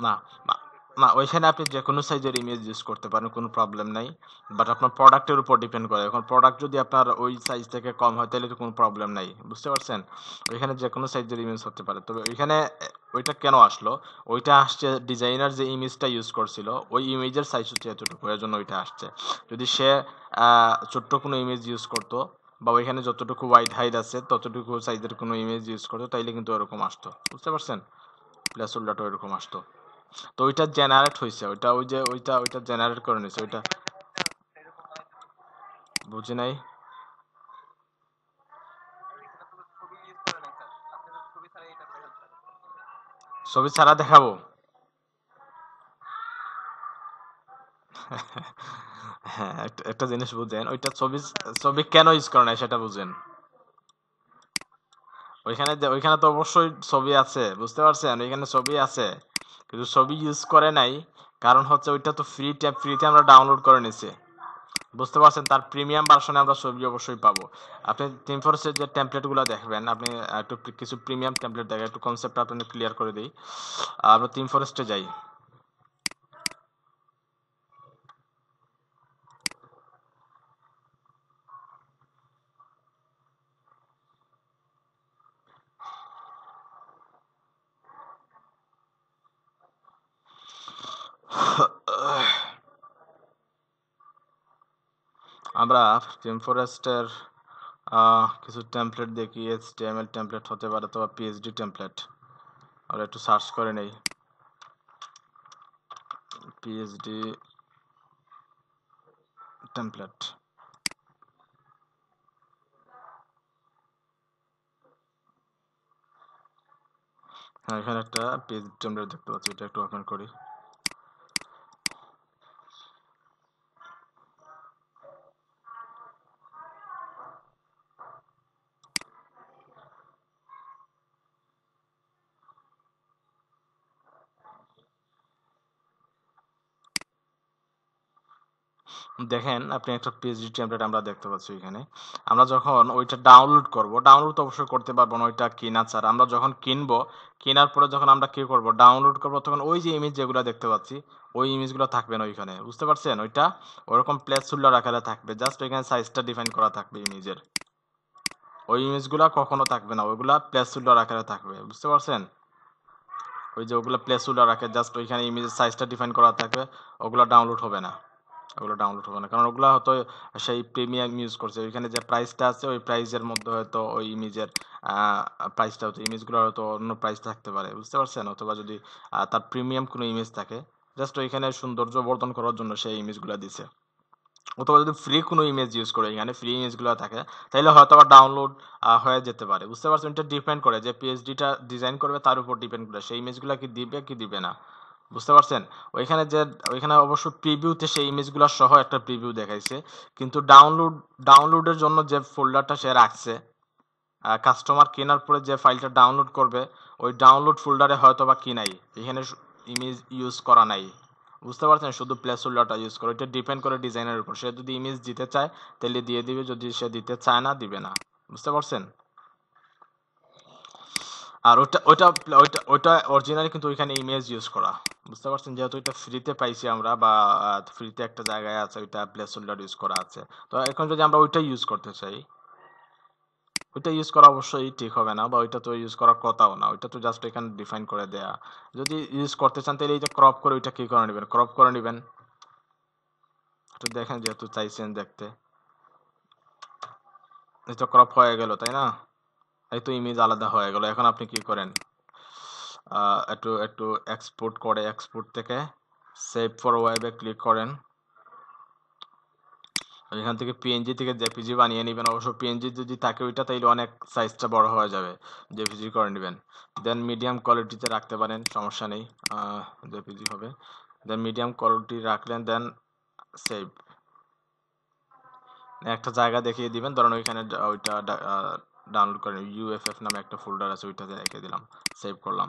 那。না ওইখানে আপনি যে কোনো সাইজের ইমেজ ইউজ করতে পারেন কোনো প্রবলেম নাই বাট আপনার প্রোডাক্টের উপর ডিপেন্ড করে এখন প্রোডাক্ট যদি আপনার ওই সাইজ থেকে কম হয় তাহলে তো কোনো প্রবলেম নাই বুঝতে পারছেন ওইখানে যে কোনো সাইজের ইমেজ হতে পারে তবে ওইখানে ওইটা কেন আসলো ওইটা আসছে ডিজাইনার যে ইমেজটা ইউজ করছিল ওই ইমেজের সাইজ হচ্ছে এতটুকু এর জন্য ওইটা আসছে যদি সে ছোট্ট কোনো ইমেজ ইউজ করতো বা ওইখানে যতটুকু হোয়াইট হাইট আছে ততটুকু সাইজের কোনো ইমেজ ইউজ করতো তাইলে কিন্তু ওরকম আসতো বুঝতে পারছেন প্লাস হোল্ডারটা এরকম আসতো তো ওইটা জেনারেট হয়েছে ওইটা ওই যে ওইটা ওইটা জেনারেট করে নিয়েছে ওইটা বুঝি নাই ছবি ছাড়া দেখাবো হ্যাঁ একটা জিনিস বুঝেন ওইটা ছবি ছবি কেন ইউজ করে নাই সেটা বুঝেন ওইখানে ওইখানে তো অবশ্যই ছবি আছে বুঝতে পারছেন ওইখানে ছবি আছে কিন্তু ছবি ইউজ করে নাই কারণ হচ্ছে ওইটা তো ফ্রি ট্যাপ ফ্রিতে আমরা ডাউনলোড করে নিছি বুঝতে পারছেন তার প্রিমিয়াম ভার্সনে আমরা ছবি অবশ্যই পাবো আপনি ফোর্সের যে টেমপ্লেটগুলো দেখবেন আপনি একটু কিছু প্রিমিয়াম টেমপ্লেট দেখেন একটু কনসেপ্ট আপনি ক্লিয়ার করে দিই আমরা টিমফোরেস্টে যাই *sighs* আমরা টিম ফরেস্টের কিছু টেমপ্লেট দেখি এইচ টেমপ্লেট হতে পারে অথবা পিএইচডি টেমপ্লেট আমরা একটু সার্চ করে নেই পিএইচডি টেমপ্লেট হ্যাঁ এখানে একটা পিএইচডি টেমপ্লেট দেখতে পাচ্ছি এটা একটু ওপেন করি দেখেন আপনি একটা পিএইচডি টেমপ্লেট আমরা দেখতে পাচ্ছি এখানে আমরা যখন ওইটা ডাউনলোড করব ডাউনলোড তো অবশ্যই করতে পারবো না ওইটা কেনা ছাড়া আমরা যখন কিনবো কেনার পরে যখন আমরা কী করব ডাউনলোড করব তখন ওই যে ইমেজ যেগুলো দেখতে পাচ্ছি ওই ইমেজগুলো থাকবে না ওইখানে বুঝতে পারছেন ওইটা ওরকম প্লেস সুল্লার আকারে থাকবে জাস্ট ওইখানে সাইজটা ডিফাইন করা থাকবে ইমেজের ওই ইমেজগুলো কখনো থাকবে না ওইগুলা প্লেস সুল্লার আকারে থাকবে বুঝতে পারছেন ওই যে ওগুলো প্লেস সুল্লার রাখে জাস্ট ওইখানে ইমেজের সাইজটা ডিফাইন করা থাকবে ওগুলো ডাউনলোড হবে না ওগুলো ডাউনলোড হবে না কারণ ওগুলো হয়তো সেই প্রিমিয়াম ইউজ করছে ওইখানে যে প্রাইসটা আছে ওই প্রাইসের মধ্যে হয়তো ওই ইমেজের প্রাইসটা হয়তো ইমেজগুলো হয়তো অন্য প্রাইস থাকতে পারে বুঝতে পারছেন অথবা যদি তার প্রিমিয়াম কোনো ইমেজ থাকে জাস্ট ওইখানে সৌন্দর্য বর্ধন করার জন্য সেই ইমেজগুলো দিছে অথবা যদি ফ্রি কোনো ইমেজ ইউজ করে এখানে ফ্রি ইমেজগুলো থাকে তাহলে হয়তো আবার ডাউনলোড হয়ে যেতে পারে বুঝতে পারছেন এটা ডিপেন্ড করে যে পিএইচডিটা ডিজাইন করবে তার উপর ডিপেন্ড করে সেই ইমেজগুলো কি দিবে কি দিবে না বুঝতে পারছেন ওইখানে যে ওইখানে অবশ্য প্রিভিউতে সেই ইমেজগুলো সহ একটা প্রিভিউ দেখাইছে কিন্তু ডাউনলোড ডাউনলোডের জন্য যে ফোল্ডারটা সে রাখছে কাস্টমার কেনার পরে যে ফাইলটা ডাউনলোড করবে ওই ডাউনলোড ফোল্ডারে হয়তো বা কিনাই এখানে ইমেজ ইউজ করা নাই বুঝতে পারছেন শুধু প্লেস হোল্ডারটা ইউজ করে এটা ডিপেন্ড করে ডিজাইনের উপর সে যদি ইমেজ দিতে চায় তাহলে দিয়ে দিবে যদি সে দিতে চায় না দিবে না বুঝতে পারছেন আর ওটা ওটা ওইটা ওইটা অরিজিনালি কিন্তু ওইখানে ইমেজ ইউজ করা বুঝতে পারছেন যেহেতু এটা ফ্রিতে পাইছি আমরা বা ফ্রিতে একটা জায়গায় আছে ওইটা প্লেস হোল্ডার ইউজ করা আছে তো এখন যদি আমরা ওইটা ইউজ করতে চাই ওইটা ইউজ করা অবশ্যই ঠিক হবে না বা ওইটা তো ইউজ করার কথাও না ওইটা তো জাস্ট এখানে ডিফাইন করে দেয়া যদি ইউজ করতে চান তাহলে এইটা ক্রপ করে ওইটা কী করে নেবেন ক্রপ করে নেবেন একটু দেখেন যেহেতু চাইছেন দেখতে এই তো ক্রপ হয়ে গেল তাই না এই তো ইমেজ আলাদা হয়ে গেল এখন আপনি কি করেন একটু একটু এক্সপোর্ট করে এক্সপোর্ট থেকে সেভ ফর ওয়েবে ক্লিক করেন এখান থেকে পিএনজি থেকে জেপিজি বানিয়ে নেবেন অবশ্য পিএনজি যদি থাকে ওইটা তাইলে অনেক সাইজটা বড় হয়ে যাবে জেপিজি করে নেবেন দেন মিডিয়াম কোয়ালিটিতে রাখতে পারেন সমস্যা নেই জেপিজি হবে দেন মিডিয়াম কোয়ালিটি রাখলেন দেন সেভ একটা জায়গা দেখিয়ে দিবেন ধরেন ওইখানে ওইটা ডাউনলোড করেন ইউএফএফ নামে একটা ফোল্ডার আছে ওইটাতে রেখে দিলাম সেভ করলাম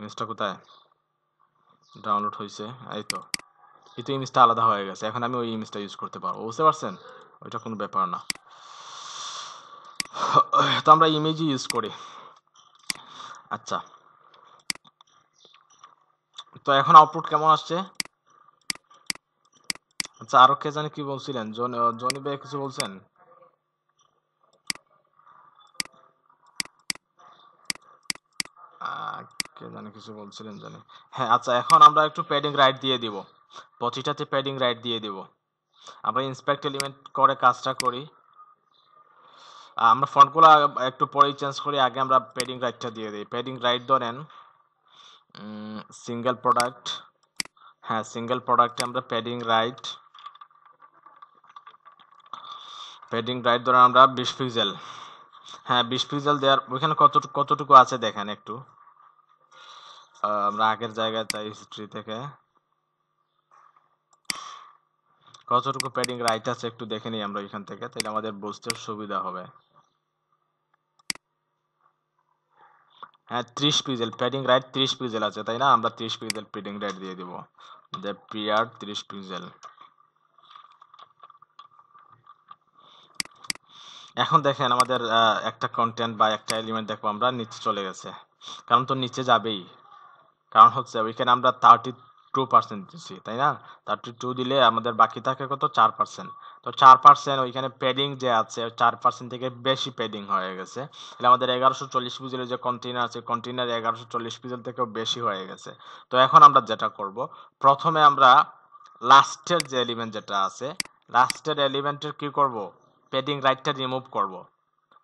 ইমেজটা কোথায় ডাউনলোড হয়েছে এই তো কিন্তু ইমেজটা আলাদা হয়ে গেছে এখন আমি ওই ইমেজটা ইউজ করতে পারবো বুঝতে পারছেন ওইটা কোনো ব্যাপার না তো আমরা ইমেজই ইউজ করি আচ্ছা তো এখন আউটপুট কেমন আসছে আচ্ছা আরো কে জানে কি বলছিলেন জনি ভাই কিছু বলছেন কে জানি কিছু বলছিলেন জানি হ্যাঁ আচ্ছা এখন আমরা একটু প্যাডিং রাইট দিয়ে দিব পঁচিশটাতে প্যাডিং রাইট দিয়ে দিব আমরা ইন্সপেক্ট এলিমেন্ট করে কাজটা করি আমরা ফন্টগুলো একটু পরেই চেঞ্জ করি আগে আমরা প্যাডিং রাইটটা দিয়ে দিই প্যাডিং রাইট ধরেন সিঙ্গেল প্রোডাক্ট হ্যাঁ সিঙ্গেল প্রোডাক্টে আমরা প্যাডিং রাইট প্যাডিং রাইট ধরেন আমরা বিশ পিক্সেল হ্যাঁ বিশ পিক্সেল দেওয়ার ওইখানে কত কতটুকু আছে দেখেন একটু আমরা আগের জায়গায় চাই হিস্ট্রি থেকে কতটুকু প্যাডিং রাইট আছে একটু দেখে নিই আমরা এখান থেকে তাহলে আমাদের বুঝতে সুবিধা হবে হ্যাঁ ত্রিশ পিজেল প্যাডিং রাইট ত্রিশ পিজেল আছে তাই না আমরা ত্রিশ পিজেল প্যাডিং রাইট দিয়ে দিব যে পিয়ার ত্রিশ পিজেল এখন দেখেন আমাদের একটা কন্টেন্ট বা একটা এলিমেন্ট দেখবো আমরা নিচে চলে গেছে কারণ তো নিচে যাবেই কারণ হচ্ছে ওইখানে আমরা থার্টি টু পার্সেন্ট দিচ্ছি তাই না থার্টি টু দিলে আমাদের বাকি থাকে কত চার পার্সেন্ট তো চার পার্সেন্ট ওইখানে প্যাডিং যে আছে চার পার্সেন্ট থেকে বেশি প্যাডিং হয়ে গেছে তাহলে আমাদের এগারোশো চল্লিশ পিজের যে কন্টেনার আছে কন্টেনার এগারোশো চল্লিশ পিজের থেকেও বেশি হয়ে গেছে তো এখন আমরা যেটা করব প্রথমে আমরা লাস্টের যে এলিমেন্ট যেটা আছে লাস্টের এলিমেন্টের কি করব প্যাডিং রাইটটা রিমুভ করব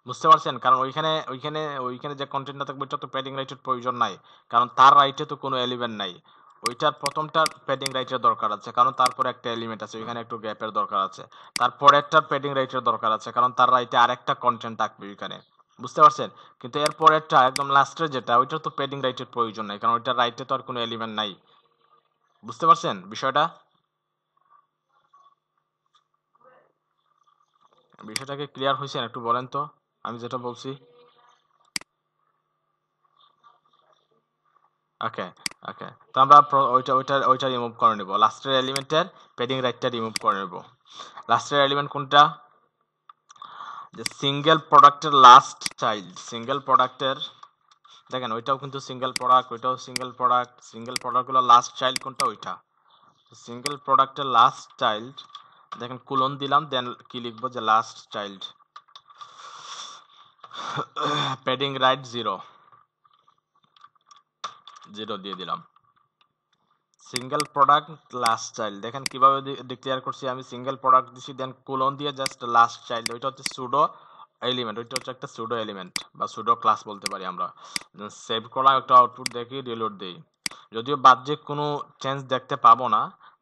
বুঝতে পারছেন কারণ ওইখানে ওইখানে ওইখানে যে কন্টেন্টটা থাকবে ওইটা তো প্যাডিং রাইটের প্রয়োজন নাই কারণ তার রাইটে তো কোনো এলিমেন্ট নাই ওইটার প্রথমটার প্যাডিং রাইটের দরকার আছে কারণ তারপরে একটা এলিমেন্ট আছে ওইখানে একটু গ্যাপের দরকার আছে তারপরে একটা প্যাডিং রাইটের দরকার আছে কারণ তার রাইটে আরেকটা কন্টেন্ট থাকবে ওইখানে বুঝতে পারছেন কিন্তু এরপর একটা একদম লাস্টের যেটা ওইটার তো প্যাডিং রাইটের প্রয়োজন নাই কারণ ওইটার রাইটে তো আর কোনো এলিমেন্ট নাই বুঝতে পারছেন বিষয়টা বিষয়টাকে ক্লিয়ার হয়েছেন একটু বলেন তো আমি যেটা বলছি ওকে ওকে তো আমরা ওইটা ওইটা ওইটা রিমুভ করে নেব লাস্টের এলিমেন্টের পেডিং রাইটটা রিমুভ করে নেব লাস্টের এলিমেন্ট কোনটা যে সিঙ্গেল প্রোডাক্টের লাস্ট চাইল্ড সিঙ্গেল প্রোডাক্টের দেখেন ওইটাও কিন্তু সিঙ্গেল প্রোডাক্ট ওইটাও সিঙ্গেল প্রোডাক্ট সিঙ্গেল প্রোডাক্টগুলো লাস্ট চাইল্ড কোনটা ওইটা সিঙ্গেল প্রোডাক্টের লাস্ট চাইল্ড দেখেন কুলন দিলাম দেন কি লিখবো যে last child padding right zero zero দিয়ে দিলাম সিঙ্গেল প্রোডাক্ট লাস্ট চাইল্ড দেখেন কিভাবে ডিক্লেয়ার করছি আমি সিঙ্গেল প্রোডাক্ট দিছি দেন কোলন দিয়ে জাস্ট লাস্ট চাইল্ড ওইটা হচ্ছে সুডো এলিমেন্ট ওইটা হচ্ছে একটা সুডো এলিমেন্ট বা সুডো ক্লাস বলতে পারি আমরা সেভ করা একটা আউটপুট দেখি রিলোড দিই যদিও বাহ্যিক কোনো চেঞ্জ দেখতে পাবো না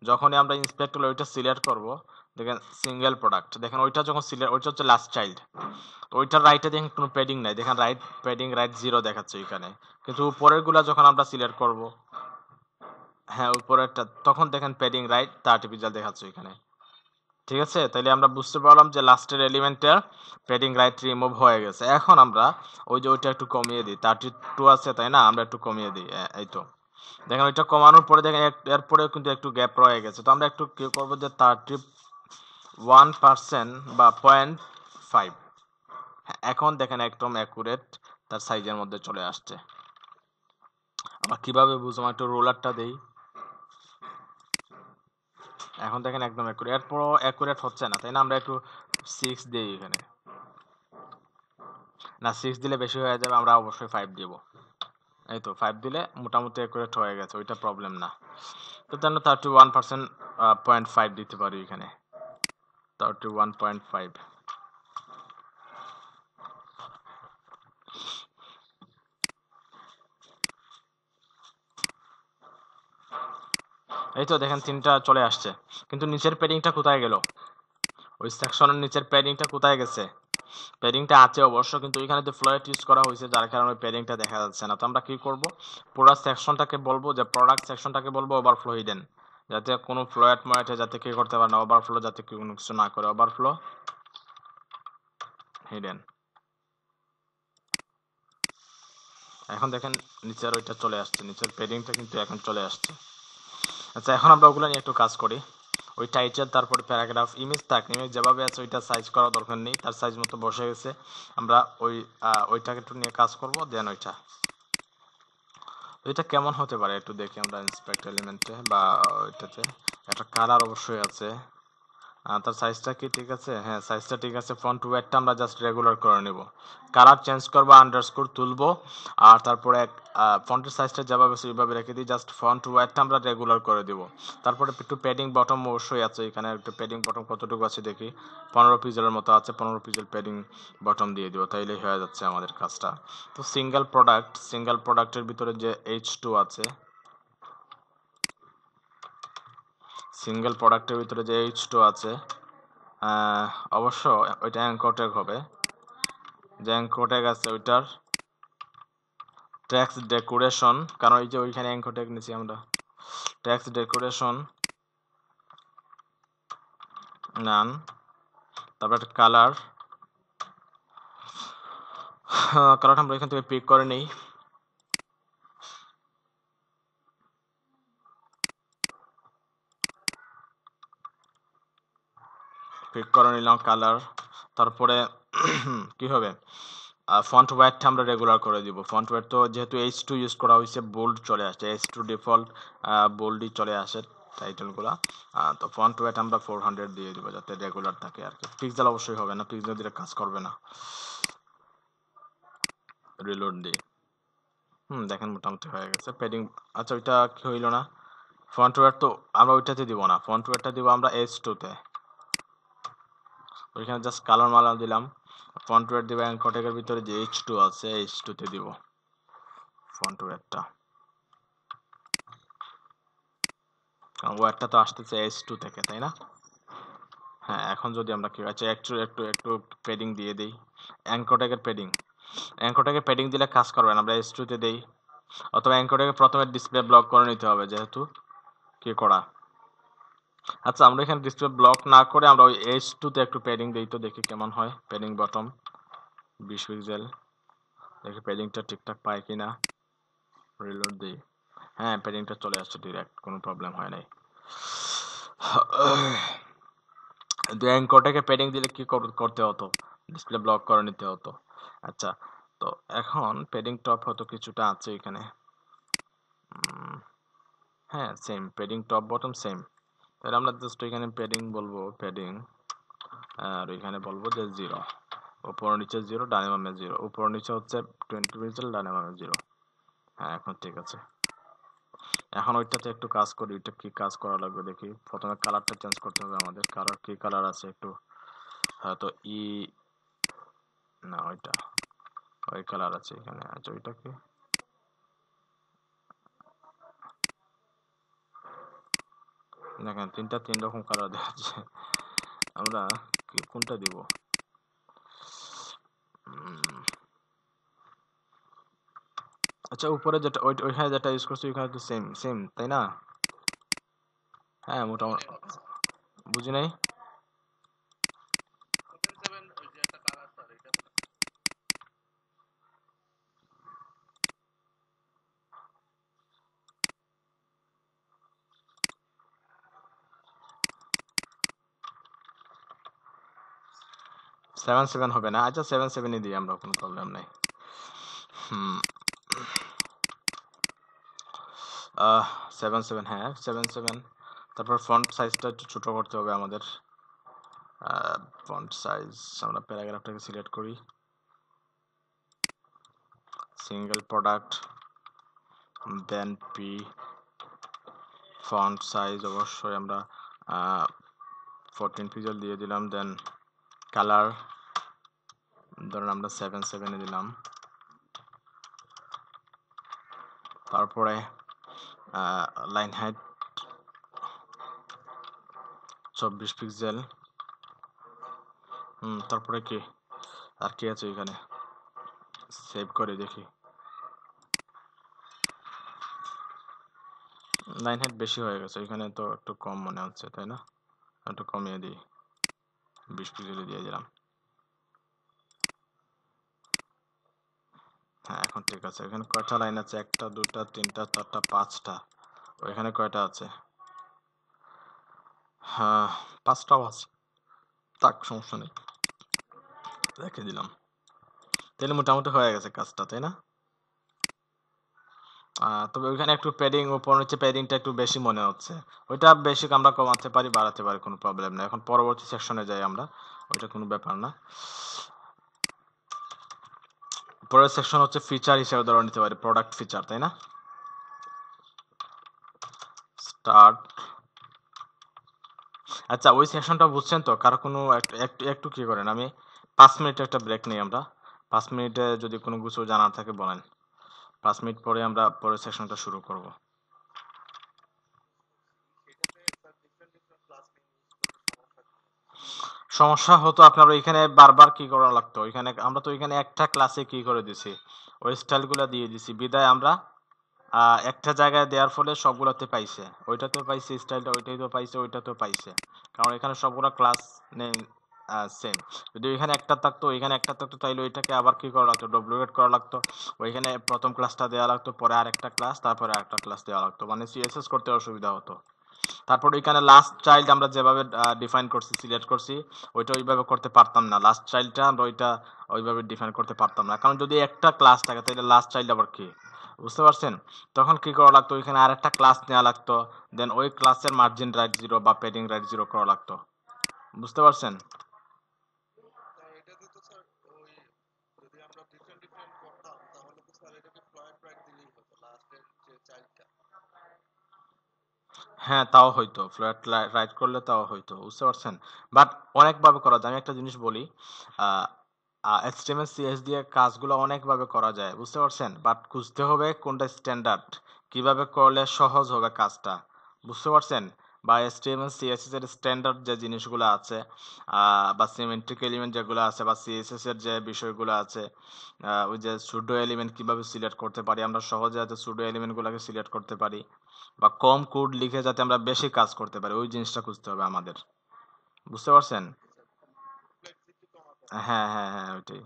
যখনই আমরা ইন্সপেক্টর ওইটা সিলেক্ট করবো দেখেন সিঙ্গেল প্রোডাক্ট দেখেন ওইটা যখন সিলেক্ট ওইটা হচ্ছে লাস্ট চাইল্ড ওইটার রাইটে দেখেন কোনো প্যাডিং নাই দেখেন রাইট প্যাডিং রাইট জিরো দেখাচ্ছে এখানে কিন্তু উপরেরগুলো যখন আমরা সিলেক্ট করব হ্যাঁ উপরেরটা তখন দেখেন প্যাডিং রাইট থার্টি পিজাল দেখাচ্ছে এখানে ঠিক আছে তাহলে আমরা বুঝতে পারলাম যে লাস্টের এলিমেন্টের প্যাডিং রাইট রিমুভ হয়ে গেছে এখন আমরা ওই যে ওইটা একটু কমিয়ে দিই থার্টি টু আছে তাই না আমরা একটু কমিয়ে দিই এই তো দেখেন ওইটা কমানোর পরে দেখেন এরপরেও কিন্তু একটু গ্যাপ রয়ে গেছে তো আমরা একটু কী করবো যে থার্টি ওয়ান পার্সেন্ট বা পয়েন্ট ফাইভ এখন দেখেন একদম অ্যাকুরেট তার সাইজের মধ্যে চলে আসছে আবার কীভাবে বুঝলাম একটু রোলারটা দেই এখন দেখেন একদম অ্যাকুরেট এরপরও অ্যাকুরেট হচ্ছে না তাই না আমরা একটু সিক্স দিই এখানে না সিক্স দিলে বেশি হয়ে যাবে আমরা অবশ্যই ফাইভ দিব এই তো ফাইভ দিলে মোটামুটি অ্যাকুরেট হয়ে গেছে ওইটা প্রবলেম না তো then thirty one percent point five দিতে পারি এখানে এই তো দেখেন তিনটা চলে আসছে কিন্তু নিচের প্যাডিংটা কোথায় গেল ওই সেকশনের নিচের প্যাডিংটা কোথায় গেছে প্যাডিংটা আছে অবশ্য কিন্তু এখানে তো ফ্লোয়েট ইউজ করা হয়েছে যার কারণে প্যাডিংটা দেখা যাচ্ছে না তো আমরা কি করব প্রোডাক্ট সেকশনটাকে বলবো যে প্রোডাক্ট সেকশনটাকে বলবো হয়ে দেন যাতে কোনো ফ্লো অ্যাটময়েটে যাতে কি করতে পারে না ওভারফ্লো যাতে কোনো কিছু না করে ওভারফ্লো হিডেন এখন দেখেন নিচের ওইটা চলে আসছে নিচের পেডিংটা কিন্তু এখন চলে আসছে আচ্ছা এখন আমরা ওগুলো নিয়ে একটু কাজ করি ওই টাইটেল তারপর প্যারাগ্রাফ ইমেজ থাক ইমেজ যেভাবে আছে ওইটা সাইজ করা দরকার নেই তার সাইজ মতো বসে গেছে আমরা ওই ওইটাকে একটু নিয়ে কাজ করব দেন ওইটা এটা কেমন হতে পারে একটু দেখি আমরা ইন্সপেক্ট এলিমেন্টে বা এটাতে একটা কালার অবশ্যই আছে তার সাইজটা কি ঠিক আছে হ্যাঁ সাইজটা ঠিক আছে ফ্রন্ট ওয়েটটা আমরা জাস্ট রেগুলার করে নেব কালার চেঞ্জ করবো আন্ডারস্কোর তুলবো আর তারপরে এক ফ্রন্টের সাইজটা যেভাবে সেইভাবে রেখে দিই জাস্ট ফ্রন্ট ওয়েটটা আমরা রেগুলার করে দেব তারপরে একটু প্যাডিং বটম অবশ্যই আছে এখানে একটু প্যাডিং বটম কতটুকু আছে দেখি পনেরো পিজের মতো আছে পনেরো পিজের প্যাডিং বটম দিয়ে দেবো তাইলেই হয়ে যাচ্ছে আমাদের কাজটা তো সিঙ্গেল প্রোডাক্ট সিঙ্গেল প্রোডাক্টের ভিতরে যে এইচ টু আছে সিঙ্গেল প্রোডাক্টের ভিতরে যে এইচ টু আছে অবশ্য ওইটা অ্যাঙ্কোট্যাগ হবে যে অ্যাঙ্কোট্যাগ আছে ওইটার ট্যাক্স ডেকোরেশন কারণ ওই যে ওইখানে অ্যাঙ্কোট্যাগ নিয়েছি আমরা ট্যাক্স ডেকোরেশন নান তারপর একটা কালার কালারটা আমরা এখান থেকে পিক করে নিই ক্লিক করে নিলাম কালার তারপরে *clears throat* কি হবে ফন্ট ওয়েটটা আমরা রেগুলার করে দিব ফন্ট ওয়েট তো যেহেতু এইচ টু ইউজ করা হয়েছে বোল্ড চলে আসছে এইচ টু ডিফল্ট বোল্ডই চলে আসে টাইটেলগুলো তো ফন্ট ওয়েট আমরা ফোর হান্ড্রেড দিয়ে দিব যাতে রেগুলার থাকে আর কি পিক্সেল অবশ্যই হবে না পিক্সেল দিলে কাজ করবে না রিলোড দিয়ে হুম দেখেন মোটামুটি হয়ে গেছে প্যাডিং আচ্ছা ওইটা কি হইলো না ফন্ট ওয়েট তো আমরা ওইটাতে দিব না ফন্ট ওয়েটটা দিব আমরা এইচ টুতে ওইখানে জাস্ট কালার মালা দিলাম ফন্ট দিব অ্যাঙ্কর ট্যাগের ভিতরে যে এইচ টু আছে এইচ টুতে দিব ফন্ট ওয়েটটা কারণ ওয়েটটা তো আসতেছে এইচ টু থেকে তাই না হ্যাঁ এখন যদি আমরা কি আচ্ছা একটু একটু একটু পেডিং দিয়ে দিই অ্যাঙ্কোট্যাগের পেডিং অ্যাঙ্কোট্যাগের পেডিং দিলে কাজ করবে না আমরা এইচ টুতে দিই অথবা অ্যাঙ্কোট্যাগে প্রথমে ডিসপ্লে ব্লক করে নিতে হবে যেহেতু কি করা আচ্ছা আমরা এখানে ডিসপ্লে ব্লক না করে আমরা ওই এইচ টুতে একটু প্যাডিং দিই তো দেখি কেমন হয় প্যাডিং বটম বিশ পিক্সেল দেখি প্যাডিংটা ঠিকঠাক পায় কি না রিলোড দিই হ্যাঁ প্যাডিংটা চলে আসছে ডিরেক্ট কোনো প্রবলেম হয় নাই *sighs* দু অ্যাঙ্কটাকে প্যাডিং দিলে কি করতে হতো ডিসপ্লে ব্লক করে নিতে হতো আচ্ছা তো এখন প্যাডিং টপ হয়তো কিছুটা আছে এখানে হ্যাঁ same padding top bottom same তাহলে আমরা জাস্ট এখানে প্যাডিং বলবো প্যাডিং আর এখানে বলবো যে জিরো উপর নিচে জিরো ডানে মামে জিরো উপর নিচে হচ্ছে টোয়েন্টি পিক্সেল ডানে মামে জিরো হ্যাঁ এখন ঠিক আছে এখন ওইটাতে একটু কাজ করি ওইটা কি কাজ করা লাগবে দেখি প্রথমে কালারটা চেঞ্জ করতে হবে আমাদের কালার কি কালার আছে একটু হয়তো ই e, না ওইটা ওই কালার আছে এখানে আচ্ছা ওইটা কি দেখেন তিনটা তিন রকম কালার দেখাচ্ছে আমরা কি কোনটা দেব আচ্ছা উপরে যেটা ওই ওইখানে যেটা ইউজ করছি ওইখানে তো সেম সেম তাই না হ্যাঁ মোটামুটি বুঝি নাই সেভেন সেভেন হবে না আচ্ছা সেভেন সেভেনই দিই আমরা কোনো প্রবলেম নেই সেভেন সেভেন হ্যাঁ সেভেন সেভেন তারপর ফ্রন্ট সাইজটা একটু ছোটো করতে হবে আমাদের ফ্রন্ট সাইজ আমরা প্যারাগ্রাফটাকে সিলেক্ট করি single product then P font size অবশ্যই আমরা ফোরটিন পিক্সেল দিয়ে দিলাম দেন কালার ধরেন আমরা সেভেন সেভেনে দিলাম তারপরে লাইন হাইট চব্বিশ পিক্সেল হুম তারপরে কি আর কি আছে এখানে সেভ করে দেখি লাইন হাইট বেশি হয়ে গেছে এখানে তো একটু কম মনে হচ্ছে তাই না একটু কমিয়ে দিই বিশ পিক্সেল দিয়ে দিলাম হ্যাঁ এখন ঠিক আছে এখানে কয়টা লাইন আছে একটা দুটা তিনটা চারটা পাঁচটা ওইখানে কয়টা আছে হ্যাঁ পাঁচটাও আছে তাক সমস্যা নেই রেখে দিলাম তাহলে মোটামুটি হয়ে গেছে কাজটা তাই না তবে ওইখানে একটু প্যাডিং ওপর হচ্ছে প্যাডিংটা একটু বেশি মনে হচ্ছে ওইটা বেশি আমরা কমাতে পারি বাড়াতে পারি কোনো প্রবলেম নেই এখন পরবর্তী সেকশনে যাই আমরা ওইটা কোনো ব্যাপার না পরের সেকশন হচ্ছে ফিচার হিসেবে ধরে নিতে পারি প্রোডাক্ট ফিচার তাই না স্টার্ট আচ্ছা ওই সেকশনটা বুঝছেন তো কারো কোনো একটু একটু কি করেন আমি পাঁচ মিনিট একটা ব্রেক নিই আমরা পাঁচ মিনিটে যদি কোনো কিছু জানার থাকে বলেন পাঁচ মিনিট পরে আমরা পরের সেকশনটা শুরু করবো সমস্যা হতো আপনার ওইখানে বারবার কি করা লাগতো ওইখানে আমরা তো ওইখানে একটা ক্লাসে কি করে দিছি ওই স্টাইলগুলো দিয়ে দিছি বিদায় আমরা একটা জায়গায় দেওয়ার ফলে সবগুলোতে পাইছে ওইটাতে পাইছে স্টাইলটা ওইটাই তো পাইছে ওইটা তো পাইছে কারণ এখানে সবগুলো ক্লাস সেম যদি ওইখানে একটা থাকতো ওইখানে একটা থাকতো তাইলে ওইটাকে আবার কী করা লাগতো ডুপ্লিকেট করা লাগতো ওইখানে প্রথম ক্লাসটা দেওয়া লাগতো পরে আর একটা ক্লাস তারপরে আরেকটা ক্লাস দেওয়া লাগতো মানে সিএসএস করতে অসুবিধা হতো তারপর ওইখানে লাস্ট চাইল্ড আমরা যেভাবে ডিফাইন করছি সিলেক্ট করছি ওইটা ওইভাবে করতে পারতাম না লাস্ট চাইল্ডটা আমরা ওইটা ওইভাবে ডিফাইন করতে পারতাম না কারণ যদি একটা ক্লাস থাকে তাহলে লাস্ট চাইল্ড আবার কি বুঝতে পারছেন তখন কী করা লাগতো ওইখানে আর একটা ক্লাস নেওয়া লাগতো দেন ওই ক্লাসের মার্জিন রাইট জিরো বা পেডিং রাইট জিরো করা লাগতো বুঝতে পারছেন হ্যাঁ তাও হয়তো ফ্ল্যাট রাইট করলে তাও হয়তো বুঝতে পারছেন বাট অনেকভাবে করা যায় আমি একটা জিনিস বলি এইচটিএমএস সিএস দিয়ে কাজগুলো অনেকভাবে করা যায় বুঝতে পারছেন বাট খুঁজতে হবে কোনটা স্ট্যান্ডার্ড কিভাবে করলে সহজ হবে কাজটা বুঝতে পারছেন বা এসটিএমএল সিএসএস এর স্ট্যান্ডার্ড যে জিনিসগুলো আছে বা সিমেন্ট্রিক এলিমেন্ট যেগুলো আছে বা সিএসএস এর যে বিষয়গুলো আছে ওই যে সুডো এলিমেন্ট কিভাবে সিলেক্ট করতে পারি আমরা সহজে যাতে সুডো এলিমেন্টগুলোকে সিলেক্ট করতে পারি বা কম কোড লিখে যাতে আমরা বেশি কাজ করতে পারি ওই জিনিসটা খুঁজতে হবে আমাদের বুঝতে পারছেন হ্যাঁ হ্যাঁ হ্যাঁ ওইটাই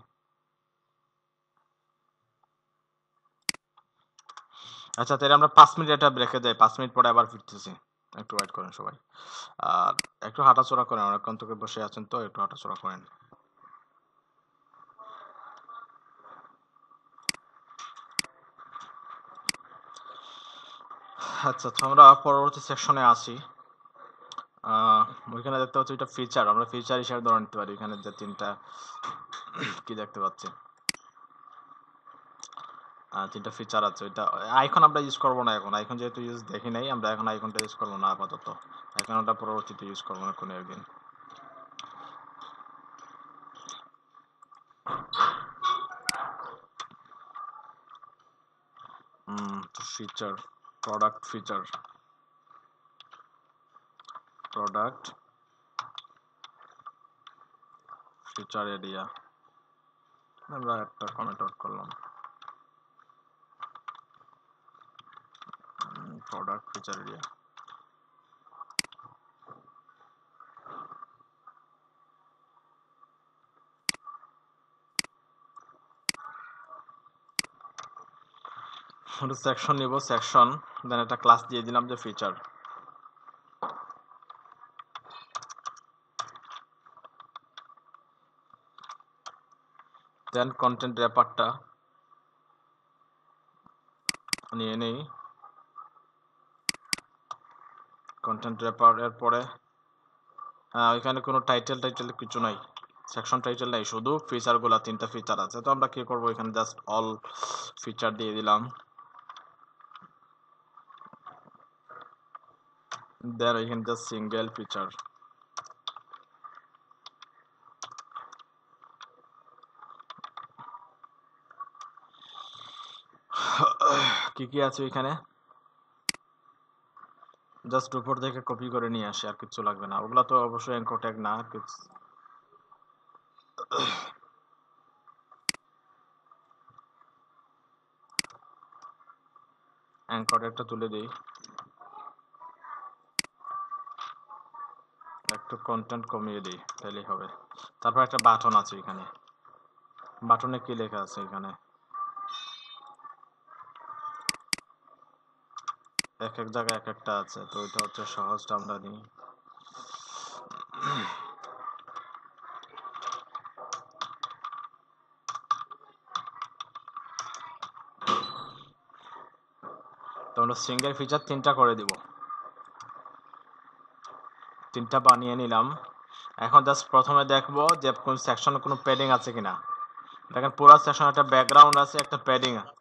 আচ্ছা তাহলে আমরা পাঁচ মিনিট একটা ব্রেকে যাই পাঁচ মিনিট পরে আবার ফিরতেছি একটু ওয়েট করেন সবাই আর একটু হাঁটাচড়া করেন অনেকক্ষণ থেকে বসে আছেন তো একটু হাঁটাচড়া করেন আচ্ছা তো আমরা পরবর্তী সেকশনে আসি ওইখানে দেখতে পাচ্ছি এটা ফিচার আমরা ফিচার হিসাবে ধরে নিতে পারি এখানে যে তিনটা কি দেখতে পাচ্ছি তিনটা ফিচার আছে ওইটা আইকন আমরা ইউজ করবো না এখন আইকন যেহেতু ইউজ দেখি নাই আমরা এখন আইকনটা ইউজ করবো না আপাতত এখন ওটা পরবর্তীতে ইউজ করবো না কোনো একদিন feature product feature product feature area আমরা একটা কমেন্ট আউট করলাম and product which are here section নিব সেকশন দেন একটা ক্লাস দিয়ে দিলাম যে ফিচার দেন কন্টেন্ট র্যাপারটা নিয়ে নেই কন্টেন্ট র্যাপার এর পরে হ্যাঁ ওইখানে কোনো টাইটেল টাইটেল কিছু নাই সেকশন টাইটেল নাই শুধু ফিচারগুলো তিনটা ফিচার আছে তো আমরা কি করব এখানে জাস্ট অল ফিচার দিয়ে দিলাম দেন এখানে জাস্ট সিঙ্গেল ফিচার কি কি আছে এখানে জাস্ট উপর থেকে কপি করে নিয়ে আসি আর কিছু লাগবে না ওগুলা তো অবশ্যই অ্যাঙ্কর ট্যাগ না আর কিছু অ্যাঙ্কর একটা তুলে দিই একটু কন্টেন্ট কমিয়ে দিই তাহলেই হবে তারপর একটা বাটন আছে এখানে বাটনে কি লেখা আছে এখানে এক এক জায়গায় এক একটা আছে তো এটা হচ্ছে সহজটা আমরা নিই আমরা সিঙ্গেল ফিচার তিনটা করে দিব তিনটা বানিয়ে নিলাম এখন জাস্ট প্রথমে দেখব যে কোন সেকশন কোনো প্যাডিং আছে কিনা দেখেন পুরো সেকশন একটা ব্যাকগ্রাউন্ড আছে একটা প্যাডিং আছে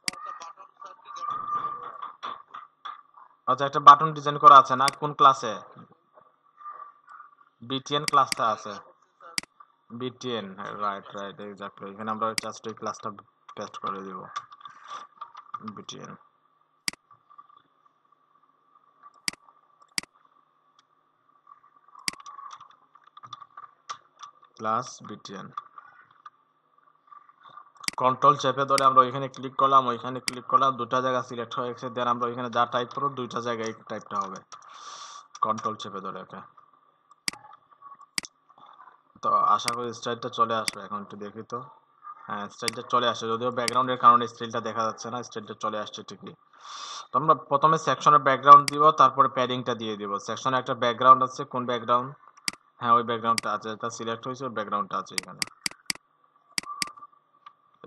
আচ্ছা একটা বাটন ডিজাইন করা আছে না কোন ক্লাসে বিটিএন ক্লাসটা আছে বিটিএন রাইট রাইট এক্স্যাক্টলি এখানে আমরা জাস্ট এই ক্লাসটা টেস্ট করে দেব বিটিএন ক্লাস বিটিএন কন্ট্রোল চেপে ধরে আমরা ওইখানে ক্লিক করলাম ওইখানে ক্লিক করলাম দুটা জায়গা সিলেক্ট হয়ে গেছে দেন আমরা ওইখানে যা টাইপ করব দুইটা জায়গায় টাইপটা হবে কন্ট্রোল চেপে ধরে ওকে তো আশা করি স্টাইলটা চলে আসবে এখন একটু দেখি তো হ্যাঁ স্টাইলটা চলে আসে যদিও ব্যাকগ্রাউন্ডের কারণে স্টাইলটা দেখা যাচ্ছে না স্টাইলটা চলে আসছে ঠিকই তো আমরা প্রথমে সেকশনের ব্যাকগ্রাউন্ড দিব তারপরে প্যাডিংটা দিয়ে দিব সেকশনে একটা ব্যাকগ্রাউন্ড আছে কোন ব্যাকগ্রাউন্ড হ্যাঁ ওই ব্যাকগ্রাউন্ডটা আছে এটা সিলেক্ট হয়েছে ওই ব্যাকগ্রাউন্ডটা আছে এখানে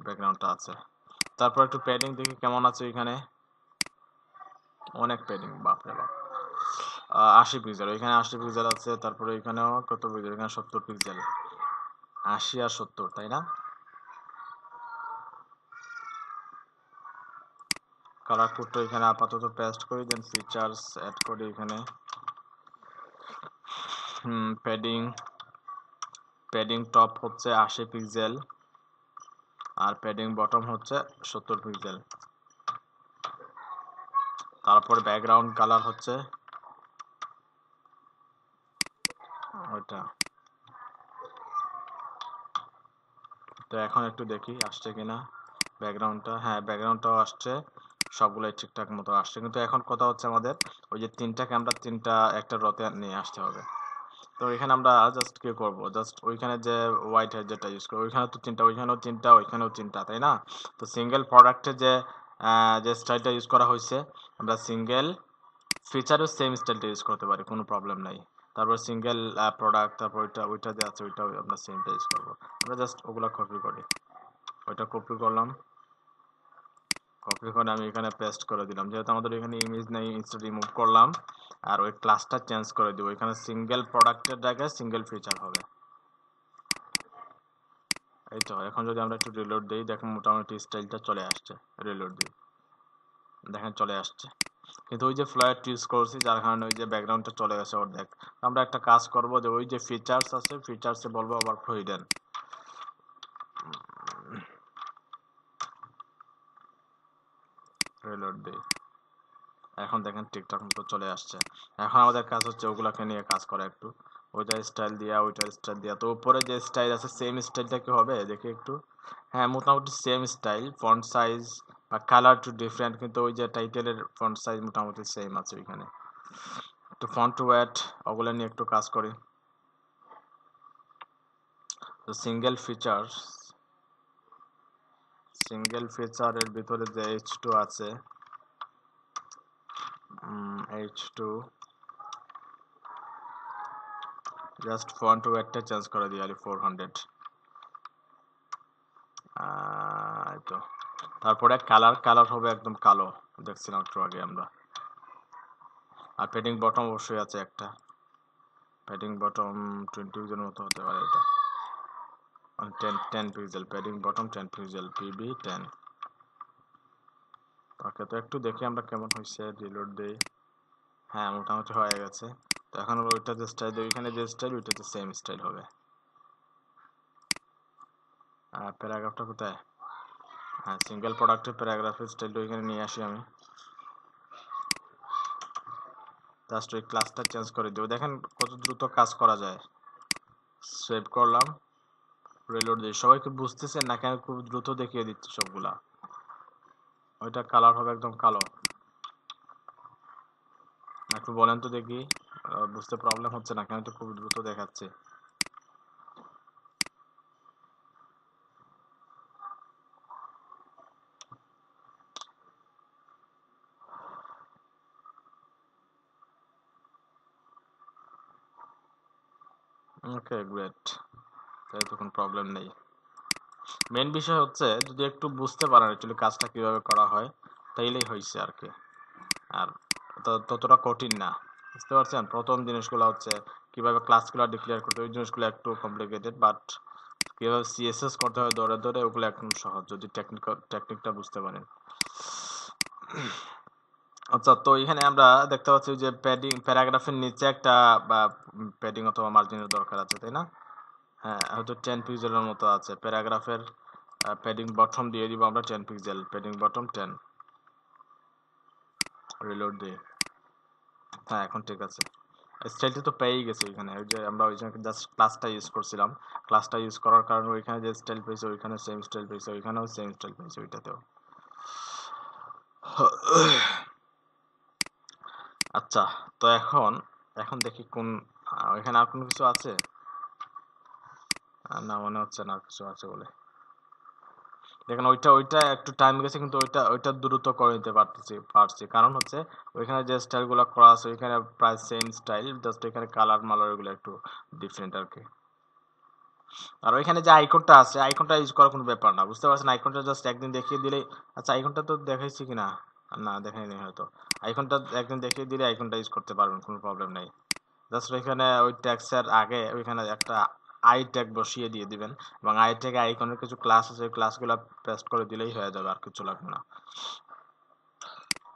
ব্যাকগ্রাউন্ডটা আছে তারপর একটু প্যাডিং দেখি কেমন আছে এখানে অনেক প্যাডিং বাপ আশি পিক্সেল আশি পিক্সেল আছে কত পিক্সেল এখানে সত্তর পিক্সেল আশি আর সত্তর তাই না কালার কোডটা আপাতত পেস্ট করি দেন ফিচার্স অ্যাড করি এখানে প্যাডিং প্যাডিং টপ হচ্ছে আশি পিক্সেল আর প্যাডিং বটম হচ্ছে সত্তর পিক্সেল তারপর ব্যাকগ্রাউন্ড কালার হচ্ছে ওইটা তো এখন একটু দেখি আসছে কিনা ব্যাকগ্রাউন্ডটা হ্যাঁ ব্যাকগ্রাউন্ডটাও আসছে সবগুলোই ঠিকঠাক মতো আসছে কিন্তু এখন কথা হচ্ছে আমাদের ওই যে তিনটা ক্যামেরা তিনটা একটা রথে নিয়ে আসতে হবে তো এখানে আমরা জাস্ট কি করব জাস্ট ওইখানে যে হোয়াইট হেড যেটা ইউজ করি ওইখানে তো তিনটা ওইখানেও তিনটা ওইখানেও তিনটা তাই না তো সিঙ্গেল প্রোডাক্টে যে যে স্টাইলটা ইউজ করা হয়েছে আমরা সিঙ্গেল ফিচারও সেম স্টাইলটা ইউজ করতে পারি কোনো প্রবলেম নাই তারপর সিঙ্গেল প্রোডাক্ট তারপর ওইটা ওইটা যে আছে ওইটা আমরা সেমটা ইউজ করবো আমরা জাস্ট ওগুলো কপি করি ওইটা কপি করলাম কপি করে আমি এখানে পেস্ট করে দিলাম যেহেতু আমাদের এখানে ইমেজ নেই ইনস্টা রিমুভ করলাম আর ওই ক্লাসটা চেঞ্জ করে দিব এখানে সিঙ্গেল প্রোডাক্টের জায়গায় সিঙ্গেল ফিচার হবে এই তো এখন যদি আমরা একটু রিলোড দিই দেখেন মোটামুটি স্টাইলটা চলে আসছে রিলোড দিই দেখেন চলে আসছে কিন্তু ওই যে ফ্লয়ার ইউজ করছি যার কারণে ওই যে ব্যাকগ্রাউন্ডটা চলে গেছে ওর দেখ আমরা একটা কাজ করব যে ওই যে ফিচার্স আছে ফিচার্সে বলবো আবার ফ্রিডেন করে লোড এখন দেখেন টিকটক মতো চলে আসছে এখন আমাদের কাজ হচ্ছে ওগুলোকে নিয়ে কাজ করা একটু ওইটা স্টাইল দিয়া ওইটা স্টাইল দিয়া তো উপরে যে স্টাইল আছে সেম স্টাইলটা কি হবে দেখি একটু হ্যাঁ মোটামুটি সেম স্টাইল ফন্ট সাইজ বা কালার টু ডিফারেন্ট কিন্তু ওই যে টাইটেলের ফন্ট সাইজ মোটামুটি সেম আছে ওইখানে তো ফন্ট টু ওয়েট ওগুলো নিয়ে একটু কাজ করি তো সিঙ্গেল ফিচার্স সিঙ্গেল ফিচারের ভিতরে যে এইচ টু আছে এইচ টু জাস্ট ফন্ট একটা চেঞ্জ করে দিই আর ফোর হান্ড্রেড তো তারপরে কালার কালার হবে একদম কালো দেখছিলাম একটু আগে আমরা আর পেডিং বটম অবশ্যই আছে একটা পেডিং বটম টোয়েন্টি মতো হতে পারে এটা on 10 10 pixel padding bottom 10 pixel pb 10 ওকে তো একটু দেখি আমরা কেমন হয়েছে রিলোড দেই হ্যাঁ মোটামুটি হয়ে গেছে তো এখন ওইটা যে স্টাইল দিই ওইখানে যে স্টাইল ওইটাতে সেম স্টাইল হবে আর প্যারাগ্রাফটা কোথায় হ্যাঁ সিঙ্গেল প্রোডাক্টের প্যারাগ্রাফের স্টাইল ওইখানে নিয়ে আসি আমি জাস্ট ওই ক্লাসটা চেঞ্জ করে দেবো দেখেন কত দ্রুত কাজ করা যায় সেভ করলাম রেলোড দিয়ে সবাইকে বুঝতেছেন না কেন খুব দ্রুত দেখিয়ে দিচ্ছে সবগুলা ওইটা কালার হবে একদম কালো একটু বলেন তো দেখি বুঝতে প্রবলেম হচ্ছে না কেন তো খুব দ্রুত দেখাচ্ছে ওকে গ্রেট তাহলে কোনো প্রবলেম নেই মেন বিষয় হচ্ছে যদি একটু বুঝতে পারেন অ্যাকচুয়ালি কাজটা কীভাবে করা হয় তাইলেই হয়েছে আর কি আর ততটা কঠিন না বুঝতে পারছেন প্রথম জিনিসগুলো হচ্ছে কীভাবে ক্লাসগুলো ডিক্লেয়ার করতে ওই জিনিসগুলো একটু কমপ্লিকেটেড বাট কীভাবে সিএসএস করতে হয় দৌড়ে দৌড়ে ওগুলো একদম সহজ যদি টেকনিক টেকনিকটা বুঝতে পারেন আচ্ছা তো এখানে আমরা দেখতে পাচ্ছি যে প্যাডিং প্যারাগ্রাফের নিচে একটা বা প্যাডিং অথবা মার্জিনের দরকার আছে তাই না হ্যাঁ হয়তো টেন পিক্সেলের মতো আছে প্যারাগ্রাফের প্যাডিং বটম দিয়ে দিব আমরা ten pixel padding bottom ten reload দিয়ে হ্যাঁ এখন ঠিক আছে স্টাইলটা তো পেয়েই গেছে ওইখানে ওই যে আমরা ওইখানে জাস্ট ক্লাসটা ইউজ করছিলাম ক্লাসটা ইউজ করার কারণে ওইখানে যে স্টাইল পেয়েছে ওইখানে সেম স্টাইল পেয়েছে ওইখানেও সেম স্টাইল পেয়েছে ওইটাতেও আচ্ছা তো এখন এখন দেখি কোন ওইখানে আর কোনো কিছু আছে না মনে হচ্ছে না কিছু আছে বলে দেখেন ওইটা ওইটা একটু টাইম গেছে কিন্তু ওইটা ওইটা দ্রুত করে নিতে পারতেছি পারছি কারণ হচ্ছে ওইখানে যে স্টাইলগুলো করা আছে ওইখানে প্রায় সেম স্টাইল জাস্ট ওইখানে কালার মালার ওইগুলো একটু ডিফারেন্ট আর কি আর ওইখানে যে আইকনটা আছে আইকনটা ইউজ করার কোনো ব্যাপার না বুঝতে পারছেন আইকনটা জাস্ট একদিন দেখিয়ে দিলে আচ্ছা আইকনটা তো দেখাইছি কি না না নেই হয়তো আইকনটা একদিন দেখিয়ে দিলে আইকনটা ইউজ করতে পারবেন কোনো প্রবলেম নেই জাস্ট ওইখানে ওই ট্যাক্সের আগে ওইখানে একটা আই ট্যাগ বসিয়ে দিয়ে দিবেন এবং আই ট্যাগে আইকনের কিছু ক্লাস আছে ওই ক্লাসগুলো পেস্ট করে দিলেই হয়ে যাবে আর কিছু লাগবে না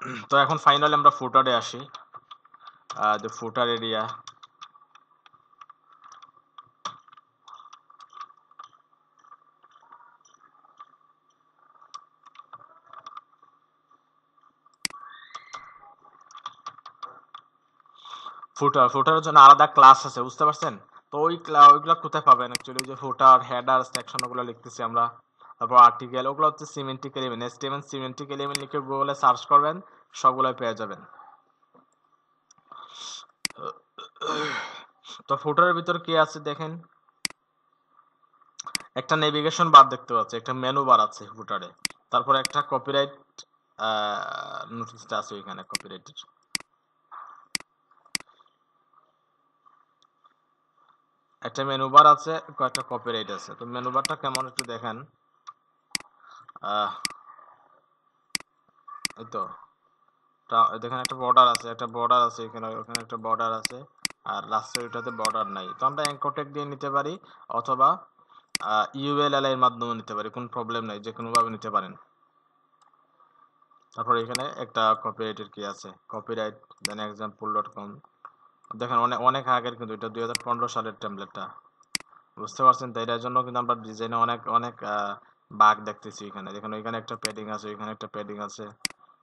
*clears throat* তো এখন ফাইনালি আমরা ফুটারে আসি যে ফুটার এরিয়া ফুটার ফুটারের জন্য আলাদা ক্লাস আছে বুঝতে পারছেন তো ওই ওইগুলো কোথায় পাবেন অ্যাকচুয়ালি ওই যে ফোটার হেডার সেকশন ওগুলো লিখতেছি আমরা তারপর আর্টিকেল ওগুলো হচ্ছে সিমেন্টিক এলিমেন্ট এস্টিমেন সিমেন্টিক এলিমেন্ট লিখে গুগলে সার্চ করবেন সবগুলো পেয়ে যাবেন তো ফুটারের ভিতর কি আছে দেখেন একটা নেভিগেশন বার দেখতে পাচ্ছি একটা মেনু বার আছে ফুটারে তারপর একটা কপিরাইট নোটিসটা আছে ওইখানে কপিরাইটের একটা মেনু বার আছে কয়েকটা কপিরাইট আছে তো মেনু বারটা কেমন একটু দেখেন এই তো দেখেন একটা বর্ডার আছে একটা বর্ডার আছে এখানে ওখানে একটা বর্ডার আছে আর লাস্টের ওইটাতে বর্ডার নাই তো আমরা অ্যাঙ্কোটেক দিয়ে নিতে পারি অথবা ইউএলএল এর মাধ্যমে নিতে পারি কোনো প্রবলেম নাই যে কোনোভাবে নিতে পারেন তারপর এখানে একটা কপিরাইটের কি আছে copyright then example dot com দেখেন অনেক অনেক আগের কিন্তু এটা দুই হাজার পনেরো সালের ট্যাবলেটটা বুঝতে পারছেন তাই এটার জন্য কিন্তু আমরা ডিজাইনে অনেক অনেক বাঘ দেখতেছি এখানে দেখেন ওইখানে একটা প্যাডিং আছে ওইখানে একটা প্যাডিং আছে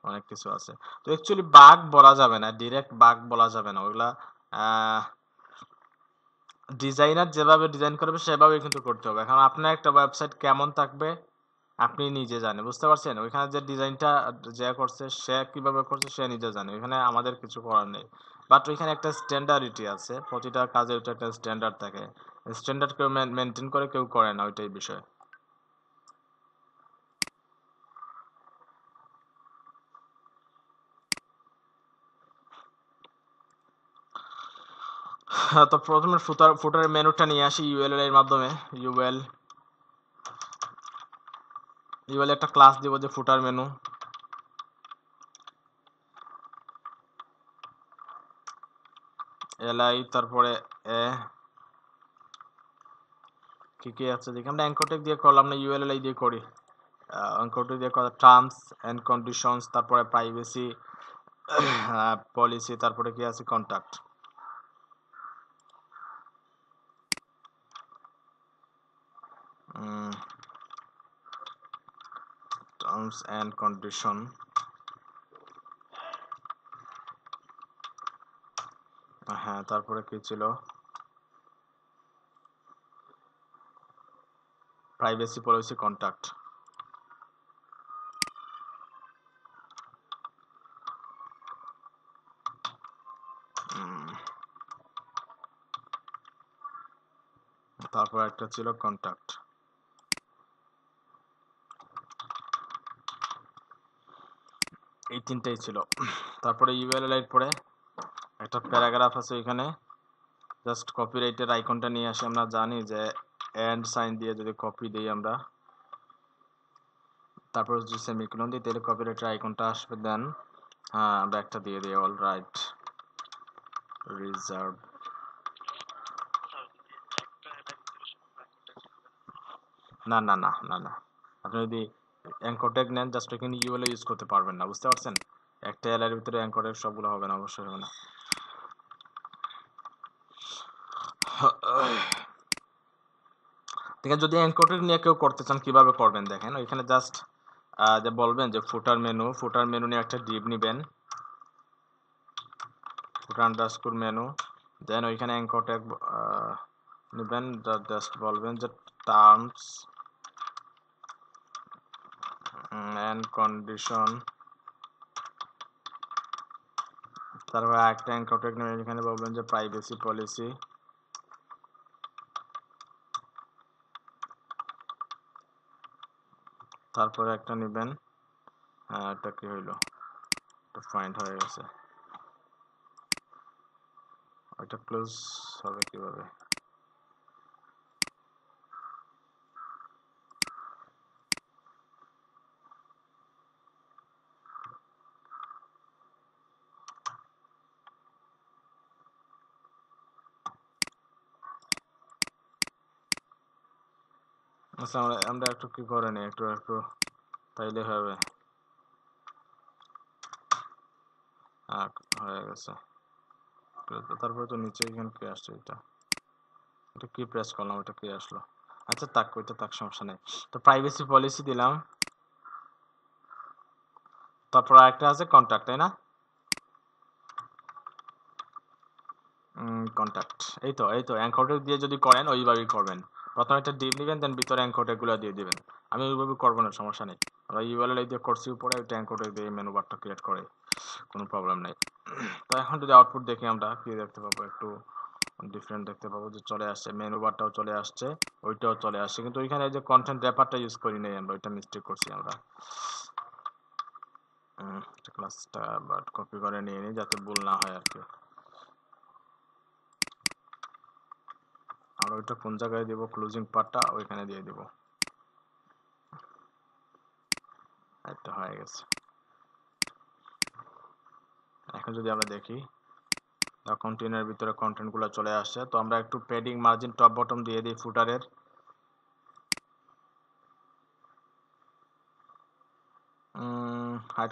অনেক কিছু আছে তো অ্যাকচুয়ালি বাঘ বলা যাবে না ডিরেক্ট বাঘ বলা যাবে না ওইগুলা ডিজাইনার যেভাবে ডিজাইন করবে সেভাবেই কিন্তু করতে হবে এখন আপনার একটা ওয়েবসাইট কেমন থাকবে আপনি নিজে জানে বুঝতে পারছেন ওইখানে যে ডিজাইনটা যে করছে সে কিভাবে করছে সে নিজে জানে ওইখানে আমাদের কিছু করার নেই বাট ওইখানে একটা স্ট্যান্ডার্ডিটি আছে প্রতিটা কাজের একটা স্ট্যান্ডার্ড থাকে স্ট্যান্ডার্ড কেউ মেনটেন করে কেউ করে না ওইটাই বিষয় হ্যাঁ, তো প্রথমে ফুটার ফুটারের মেনুটা নিয়ে আসি ইউএল এর মাধ্যমে ইউএল ইউএল একটা ক্লাস দিব যে ফুটার মেনু এলআই তারপরে এ কি কি আছে দেখি আমরা অ্যাঙ্কোটেক দিয়ে করলাম না ইউএলএলআই দিয়ে করি অ্যাঙ্কোটেক দিয়ে করা টার্মস অ্যান্ড কন্ডিশনস তারপরে প্রাইভেসি পলিসি তারপরে কি আছে কন্ট্যাক্ট টার্মস অ্যান্ড কন্ডিশন হ্যাঁ তারপরে কি ছিল প্রাইভেসি পলিসি কন্ট্যাক্ট তারপর একটা ছিল কন্ট্যাক্ট এই তিনটাই ছিল তারপরে ইউএল এর পরে একটা প্যারাগ্রাফ আছে এখানে জাস্ট কপিরাইটের আইকনটা নিয়ে আসি আমরা জানি যে অ্যান্ড সাইন দিয়ে যদি কপি দিই আমরা তারপর যদি সেমিকোলন দিই তাহলে কপিরাইটের আইকনটা আসবে দেন হ্যাঁ আমরা একটা দিয়ে দিই অল রাইট রিজার্ভ না না না না না আপনি যদি অ্যাঙ্কোটেক নেন জাস্ট এখানে ইউএলও ইউজ করতে পারবেন না বুঝতে পারছেন একটা এলার ভিতরে অ্যাঙ্কোটেক সবগুলো হবে না অবশ্যই হবে না দেখেন যদি এনকোডিং নিয়ে কেউ করতে চান কিভাবে করবেন দেখেন ওইখানে জাস্ট যে বলবেন যে ফুটার মেনু ফুটার মেনু নিয়ে একটা ডিপ নেবেন ফুটার আন্ডারস্কোর মেনু দেন ওইখানে অ্যাঙ্কর নেবেন নেবেন জাস্ট বলবেন যে টার্মস অ্যান্ড কন্ডিশন তারপরে একটা অ্যাঙ্কর নেবেন এখানে বলবেন যে প্রাইভেসি পলিসি তারপরে একটা নেবেন হ্যাঁ, এটা কি হইল এটা ফাইন্ড হয়ে গেছে এটা ক্লোজ হবে কিভাবে আচ্ছা আমরা আমরা একটু কি করে নিই একটু একটু তাইলে হবে হয়ে গেছে তারপরে তো নিচে এখানে কি আসছে এটা এটা কি প্রেস করলাম এটা কি আসলো আচ্ছা তাক ওইটা তাক সমস্যা নেই তো প্রাইভেসি পলিসি দিলাম তারপর আরেকটা আছে কন্ট্যাক্ট তাই না কন্ট্যাক্ট এই তো এই তো দিয়ে যদি করেন ওইভাবেই করবেন প্রথমে একটা ডিপ নেবেন দেন ভিতরে অ্যাঙ্কোটেকগুলো দিয়ে দিবেন আমি ওইভাবে করবো না সমস্যা নেই আমরা ইউএলএল দিয়ে করছি উপরে ওই অ্যাঙ্কোটেক দিয়ে মেনুবারটা ক্রিয়েট করে কোনো প্রবলেম নেই *clears throat* তো এখন যদি আউটপুট দেখি আমরা কি দেখতে পাবো একটু ডিফারেন্ট দেখতে পাবো যে চলে আসছে মেনু বারটাও চলে আসছে ওইটাও চলে আসছে কিন্তু ওইখানে যে কন্টেন্ট র্যাপারটা ইউজ করি নাই আমরা ওইটা মিস্টেক করছি আমরা ক্লাসটা বাট কপি করে নিয়ে নিই যাতে ভুল না হয় আর কি আর ওইটা কোন জায়গায় দেব ক্লোজিং পার্টটা ওইখানে দিয়ে দেব একটা হয়ে গেছে এখন যদি আমরা দেখি কন্টেনার ভিতরে কন্টেন্টগুলো চলে আসছে তো আমরা একটু প্যাডিং মার্জিন টপ বটম দিয়ে দিই ফুটারের হাইট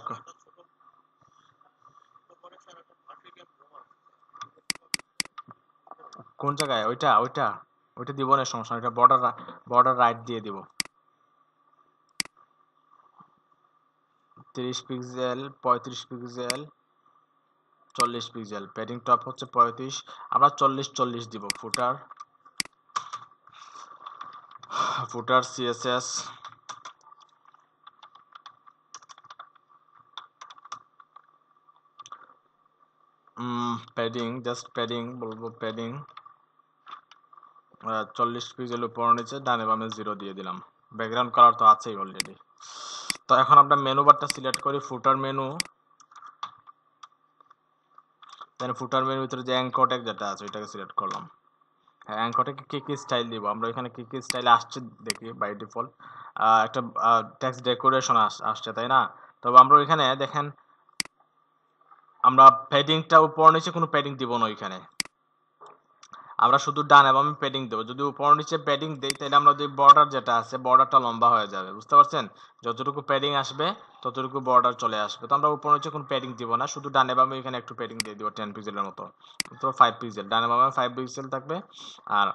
কোন জায়গায় ওইটা ওইটা ওইটা দিব না সমস্যা ওইটা বর্ডার বর্ডার রাইট দিয়ে দিব তিরিশ পিক্সেল পঁয়ত্রিশ পিক্সেল চল্লিশ পিক্সেল প্যাডিং টপ হচ্ছে পঁয়ত্রিশ আমরা চল্লিশ চল্লিশ দিব footer footer CSS padding just padding বলবো প্যাডিং চল্লিশ পিক্সেল উপর নিচে ডানে বামে জিরো দিয়ে দিলাম ব্যাকগ্রাউন্ড কালার তো আছেই অলরেডি তো এখন আমরা মেনু বারটা সিলেক্ট করি ফুটার মেনু দেন ফুটার মেনুর ভিতরে যে অ্যাঙ্কটেক যেটা আছে ওইটাকে সিলেক্ট করলাম হ্যাঁ অ্যাঙ্কটেকে কী কী স্টাইল দিব আমরা এখানে কী কী স্টাইল আসছে দেখি বাই ডিফল্ট একটা ট্যাক্স ডেকোরেশন আসছে তাই না তবে আমরা ওইখানে দেখেন আমরা প্যাডিংটা উপর নিচে কোনো প্যাডিং দিব না ওইখানে আমরা শুধু ডান এবং প্যাডিং দেবো যদি উপর নিচে প্যাডিং দিই তাহলে আমরা যদি বর্ডার যেটা আছে বর্ডারটা লম্বা হয়ে যাবে বুঝতে পারছেন যতটুকু প্যাডিং আসবে ততটুকু বর্ডার চলে আসবে তো আমরা উপর নিচে কোনো প্যাডিং দিব না শুধু ডানে বামে এখানে একটু প্যাডিং দিয়ে দিব টেন পিক্সেলের মতো তো ফাইভ পিক্সেল ডানে বামে ফাইভ পিক্সেল থাকবে আর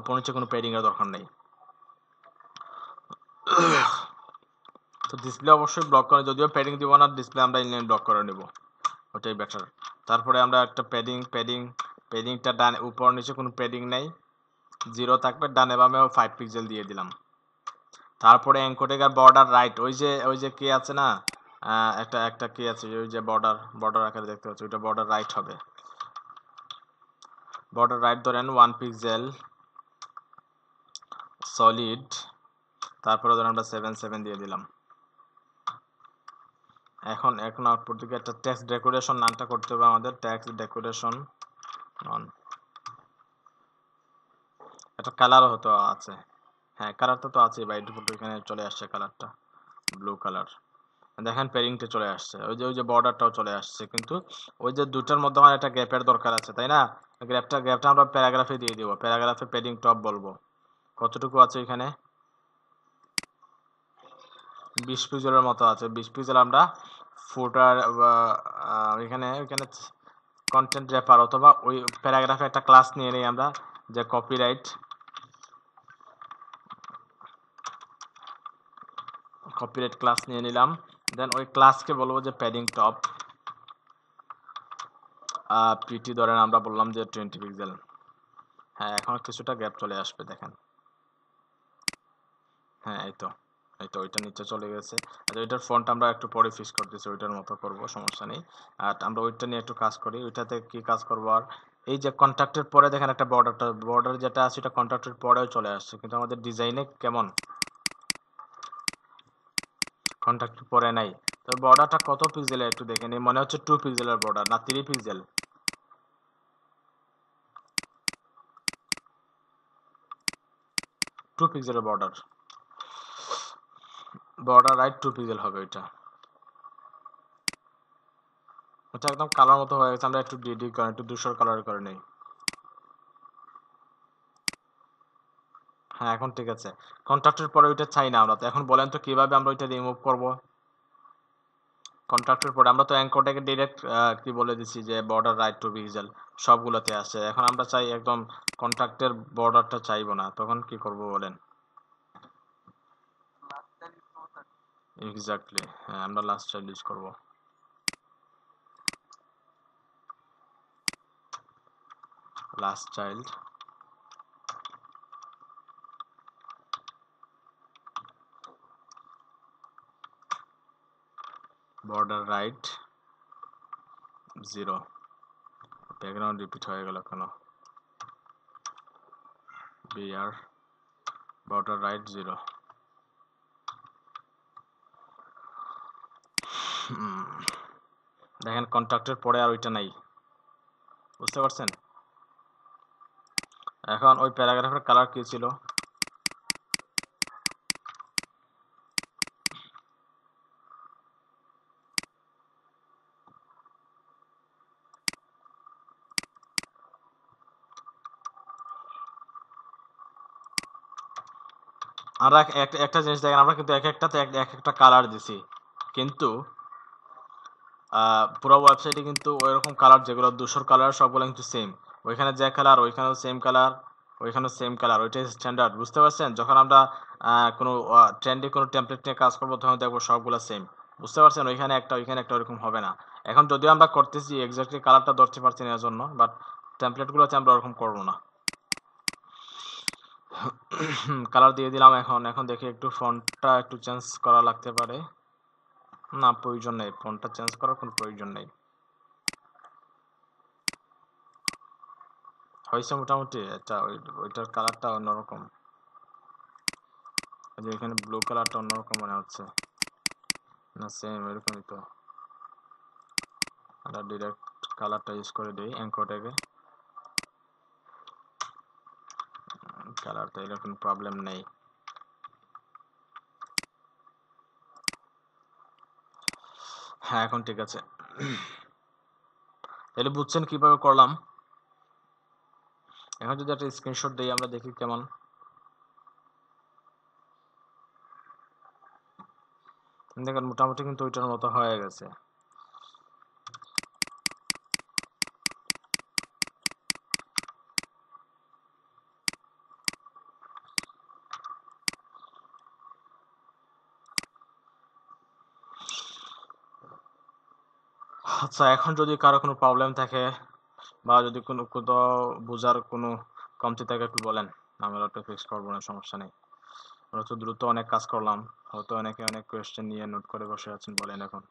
উপর নিচে কোনো প্যাডিংয়ের দরকার নেই তো ডিসপ্লে অবশ্যই ব্লক করে যদিও প্যাডিং দিব না ডিসপ্লে আমরা ইনলাইন ব্লক করে নেব ওটাই বেটার তারপরে আমরা একটা প্যাডিং প্যাডিং পেডিংটা ডান উপর নিচে কোনো পেডিং নেই জিরো থাকবে ডানে বামে ফাইভ পিক্সেল দিয়ে দিলাম তারপরে অ্যাঙ্কোটেকার বর্ডার রাইট ওই যে ওই যে কি আছে না একটা একটা কি আছে ওই যে বর্ডার বর্ডার আকারে দেখতে পাচ্ছি ওইটা বর্ডার রাইট হবে বর্ডার রাইট ধরেন ওয়ান পিক্সেল সলিড তারপরে ধরেন আমরা সেভেন সেভেন দিয়ে দিলাম এখন এখন আউটপুট দিকে একটা ট্যাক্স ডেকোরেশন নামটা করতে হবে আমাদের ট্যাক্স ডেকোরেশন নন এটা কালারও হতো আছে হ্যাঁ কালার তো আছে বাই ডিফল্ট এখানে চলে আসছে কালারটা ব্লু কালার দেখেন পেরিংটা চলে আসছে ওই যে ওই যে বর্ডারটাও চলে আসছে কিন্তু ওই যে দুটার মধ্যে আমার একটা গ্যাপের দরকার আছে তাই না গ্যাপটা গ্যাপটা আমরা প্যারাগ্রাফে দিয়ে দিব প্যারাগ্রাফে পেডিং টপ বলবো কতটুকু আছে এখানে বিশ পিক্সেলের মতো আছে বিশ পিক্সেল আমরা ফুটার এখানে এখানে কন্টেন্ট রেফার অথবা ওই প্যারাগ্রাফে একটা ক্লাস নিয়ে নিই আমরা যে কপিরাইট কপিরাইট ক্লাস নিয়ে নিলাম দেন ওই ক্লাসকে বলবো যে প্যাডিং টপ পিটি ধরেন আমরা বললাম যে টোয়েন্টি পিক্সেল হ্যাঁ এখন কিছুটা গ্যাপ চলে আসবে দেখেন হ্যাঁ এই তো এটা ওইটা নিচে চলে গেছে আচ্ছা ওইটার ফন্ট আমরা একটু পরে ফিক্স করতেছি ওইটার মতো করব সমস্যা নেই আর আমরা ওইটা নিয়ে একটু কাজ করি ওইটাতে কি কাজ করবো আর এই যে কন্ট্রাক্টের পরে দেখেন একটা বর্ডারটা বর্ডার যেটা আছে এটা কন্ট্রাক্টের পরেও চলে আসছে কিন্তু আমাদের ডিজাইনে কেমন কন্ট্রাক্টের পরে নাই তো বর্ডারটা কত পিক্সেলের একটু দেখেন এই মনে হচ্ছে টু পিক্সেলের বর্ডার না থ্রি পিক্সেল টু পিক্সেলের border border right two pixel হবে এটা এটা একদম কালার মতো হয়ে গেছে আমরা একটু ডিডি করে একটু দুশোর কালার করে নেই হ্যাঁ এখন ঠিক আছে কন্ট্রাক্টের পরে ওইটা চাই না আমরা তো এখন বলেন তো কিভাবে আমরা ওইটা রিমুভ করব কন্ট্রাক্টের পরে আমরা তো অ্যাঙ্কোটাকে ডিরেক্ট কি বলে দিছি যে বর্ডার রাইট টু পিক্সেল সবগুলোতে আছে এখন আমরা চাই একদম কন্ট্রাক্টের বর্ডারটা চাইবো না তখন কি করব বলেন এক্স্যাক্টলি হ্যাঁ আমরা লাস্ট চাইল্ড ইউজ করবো last child border right zero background repeat হয়ে গেল কেন বিআর বর্ডার রাইট জিরো দেখেন কন্ট্রাক্টের পরে আর ওইটা নাই বুঝতে পারছেন এখন ওই প্যারাগ্রাফের কালার কি ছিল আমরা একটা জিনিস দেখেন আমরা কিন্তু এক একটাতে এক একটা কালার দিছি কিন্তু পুরো ওয়েবসাইটে কিন্তু ওই রকম কালার যেগুলো দুশোর কালার সবগুলো কিন্তু সেম ওইখানে যে কালার ওইখানেও সেম কালার ওইখানেও সেম কালার ওইটাই স্ট্যান্ডার্ড বুঝতে পারছেন যখন আমরা কোনো ট্রেন্ডে কোনো টেমপ্লেট নিয়ে কাজ করবো তখন দেখবো সবগুলো সেম বুঝতে পারছেন ওইখানে একটা ওইখানে একটা ওরকম হবে না এখন যদিও আমরা করতেছি এক্স্যাক্টলি কালারটা ধরতে পারছি না এর জন্য বাট টেমপ্লেটগুলোতে আমরা ওরকম করবো না কালার *coughs* দিয়ে দিলাম এখন এখন দেখি একটু ফন্টটা একটু চেঞ্জ করা লাগতে পারে না প্রয়োজন নেই ফোনটা চেঞ্জ করার কোনো প্রয়োজন নেই হয়েছে মোটামুটি এটা ওইটার কালারটা অন্যরকম যে এখানে ব্লু কালারটা অন্যরকম মনে হচ্ছে না সেম এরকমই তো আমরা ডিরেক্ট কালারটা ইউজ করে দিই অ্যাঙ্কোটাকে কালারটা এরকম প্রবলেম নেই হ্যাঁ এখন ঠিক আছে তাহলে বুঝছেন কিভাবে করলাম এখন যদি একটা স্ক্রিনশট দিই আমরা দেখি কেমন দেখেন মোটামুটি কিন্তু ওইটার মতো হয়ে গেছে আচ্ছা এখন যদি কারো কোনো প্রবলেম থাকে বা যদি কোনো কোথাও বোঝার কোনো কমতি থাকে একটু বলেন আমরা একটু ফিক্স করবো না সমস্যা নেই আমরা তো দ্রুত অনেক কাজ করলাম হয়তো অনেকে অনেক কোয়েশ্চেন নিয়ে নোট করে বসে আছেন বলেন এখন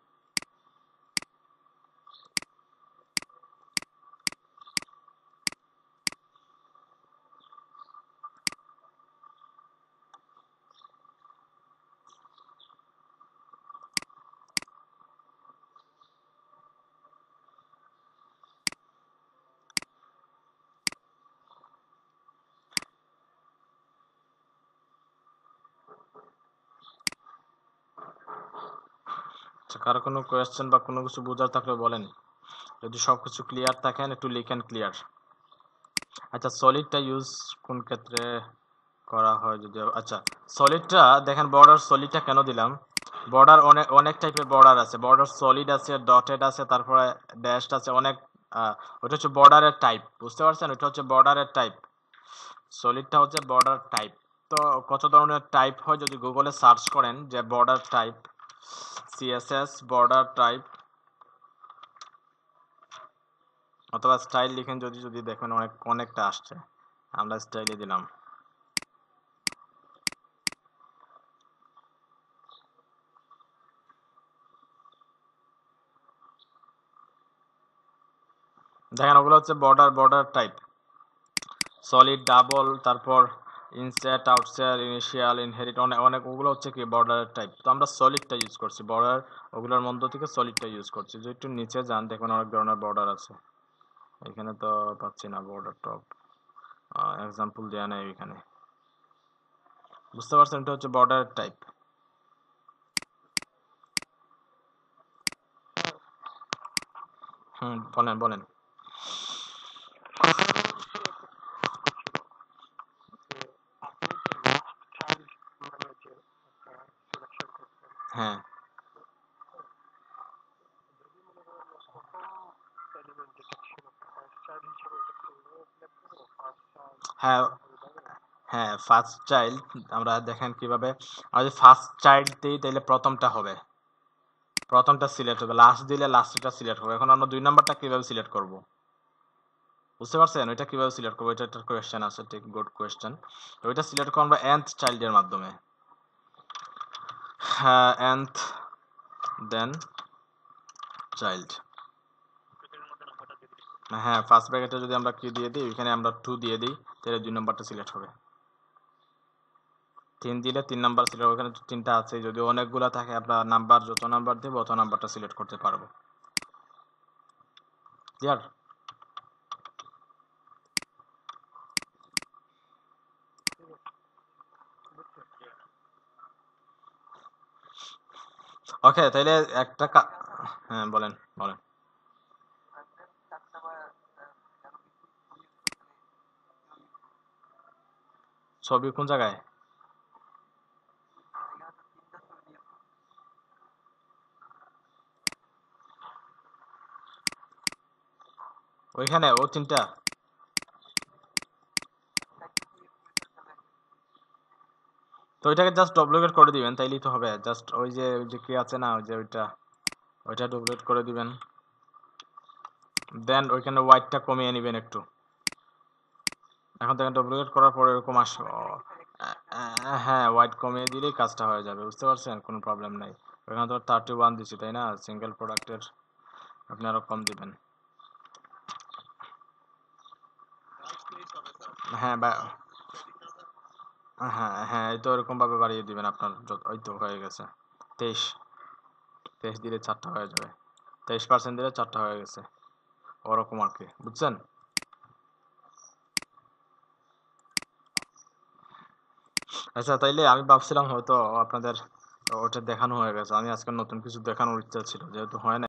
কারো কোনো কোয়েশ্চেন বা কোনো কিছু বোঝার থাকলে বলেন যদি সব কিছু ক্লিয়ার থাকেন একটু লিখেন ক্লিয়ার আচ্ছা সলিডটা ইউজ কোন ক্ষেত্রে করা হয় যদি আচ্ছা সলিডটা দেখেন বর্ডার সলিডটা কেন দিলাম বর্ডার অনেক অনেক টাইপের বর্ডার আছে বর্ডার সলিড আছে ডটেড আছে তারপরে ড্যাশড আছে অনেক ওটা হচ্ছে বর্ডারের টাইপ বুঝতে পারছেন ওইটা হচ্ছে বর্ডারের টাইপ সলিডটা হচ্ছে বর্ডার টাইপ তো কত ধরনের টাইপ হয় যদি গুগলে সার্চ করেন যে border type CSS border type অথবা স্টাইল লিখেন যদি যদি দেখবেন অনেক অনেকটা আসছে আমরা স্টাইলে দিলাম দেখেন ওগুলো হচ্ছে border border type solid double তারপর ইনসেট আউটসেট ইনিশিয়াল ইনহেরিট অনেক অনেক ওগুলো হচ্ছে কি বর্ডারের টাইপ তো আমরা সলিডটা ইউজ করছি বর্ডার ওগুলোর মধ্যে থেকে সলিডটা ইউজ করছি যদি একটু নিচে যান দেখুন অনেক ধরনের বর্ডার আছে এখানে তো পাচ্ছি না বর্ডার টপ এক্সাম্পল দেওয়া নেই এখানে বুঝতে পারছেন এটা হচ্ছে বর্ডারের টাইপ হুম বলেন বলেন হ্যাঁ হ্যাঁ হ্যাঁ ফার্স্ট চাইল্ড আমরা দেখেন কিভাবে আমরা ফার্স্ট চাইল্ড দিই তাহলে প্রথমটা হবে প্রথমটা সিলেক্ট হবে লাস্ট দিলে লাস্টটা সিলেক্ট হবে এখন আমরা দুই নাম্বারটা কিভাবে সিলেক্ট করব বুঝতে পারছেন ওইটা কিভাবে সিলেক্ট করবো এটা একটা কোয়েশ্চেন আছে ঠিক গুড কোয়েশ্চেন ওইটা সিলেক্ট করবো আমরা এন্থ চাইল্ডের মাধ্যমে and হ্যাঁ, দেন চাইল্ড হ্যাঁ ফার্স্ট ব্র্যাকেটে যদি আমরা কি দিয়ে দিই এখানে আমরা টু দিয়ে দিই তাহলে দুই নাম্বারটা সিলেক্ট হবে তিন দিলে তিন নাম্বার সিলেক্ট ওখানে তিনটা আছে যদি অনেকগুলো থাকে আমরা নাম্বার যত নাম্বার দিব অত নাম্বারটা সিলেক্ট করতে পারবো ক্লিয়ার ওকে তাহলে একটা হ্যাঁ বলেন বলেন ছবি কোন জায়গায় ওইখানে ও তিনটা তো ওইটাকে জাস্ট ডুপ্লিকেট করে দিবেন তাইলেই তো হবে জাস্ট ওই যে ওই যে কি আছে না ওই যে ওইটা ওইটা ডুপ্লিকেট করে দিবেন দেন ওইখানে হোয়াইটটা কমিয়ে নেবেন একটু এখন দেখেন ডুপ্লিকেট করার পরে এরকম আস হ্যাঁ হোয়াইট কমিয়ে দিলেই কাজটা হয়ে যাবে বুঝতে পারছেন কোনো প্রবলেম নাই ওইখানে তো থার্টি ওয়ান দিচ্ছি তাই না সিঙ্গেল প্রোডাক্টের আপনি আরও কম দিবেন হ্যাঁ বা হ্যাঁ হ্যাঁ এই তো ভাবে বাড়িয়ে দিবেন আপনার ওই তো হয়ে গেছে তেইশ তেইশ দিলে চারটা হয়ে যাবে তেইশ পার্সেন্ট দিলে চারটা হয়ে গেছে ওরকম আর কি বুঝছেন আচ্ছা তাইলে আমি ভাবছিলাম হয়তো আপনাদের ওটা দেখানো হয়ে গেছে আমি আজকে নতুন কিছু দেখানোর ইচ্ছা ছিল যেহেতু হয় না